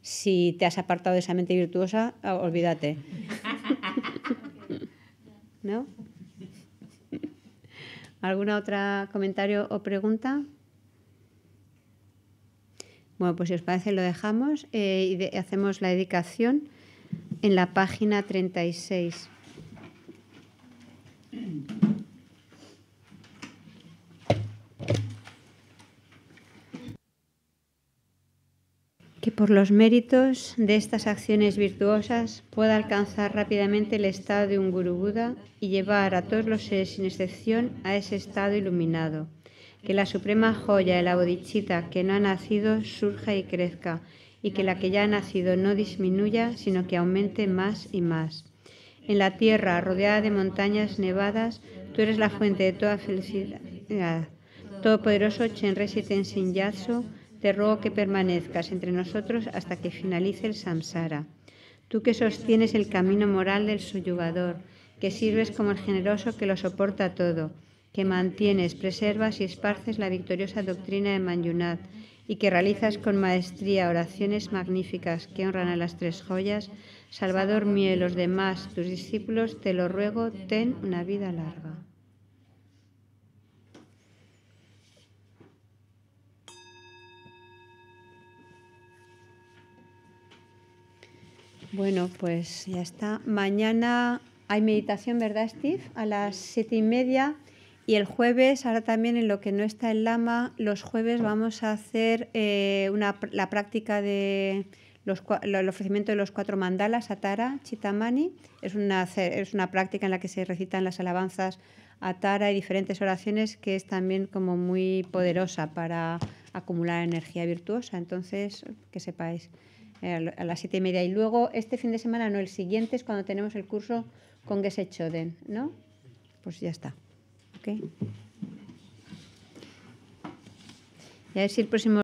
[SPEAKER 1] Si te has apartado de esa mente virtuosa, ah, olvídate. ¿No? ¿Alguna otra comentario o pregunta? Bueno, pues si os parece lo dejamos eh, y hacemos la dedicación en la página 36 que por los méritos de estas acciones virtuosas pueda alcanzar rápidamente el estado de un Guru y llevar a todos los seres sin excepción a ese estado iluminado. Que la suprema joya de la bodichita que no ha nacido surja y crezca, y que la que ya ha nacido no disminuya, sino que aumente más y más. En la tierra, rodeada de montañas nevadas, tú eres la fuente de toda felicidad. Todopoderoso Chenre Tenzin Yatsu, te ruego que permanezcas entre nosotros hasta que finalice el samsara. Tú que sostienes el camino moral del subyugador, que sirves como el generoso que lo soporta todo, que mantienes, preservas y esparces la victoriosa doctrina de Manjunath y que realizas con maestría oraciones magníficas que honran a las tres joyas, Salvador mío y los demás, tus discípulos, te lo ruego, ten una vida larga. Bueno, pues ya está. Mañana hay meditación, ¿verdad, Steve? A las siete y media. Y el jueves, ahora también en lo que no está el lama, los jueves vamos a hacer eh, la práctica de los, el ofrecimiento de los cuatro mandalas a Tara Chitamani. Es una, es una práctica en la que se recitan las alabanzas a Tara y diferentes oraciones que es también como muy poderosa para acumular energía virtuosa. Entonces, que sepáis, a las siete y media. Y luego, este fin de semana, no, el siguiente es cuando tenemos el curso con Geshe Choden, ¿no? Pues ya está. ¿Ok? Y a el próximo...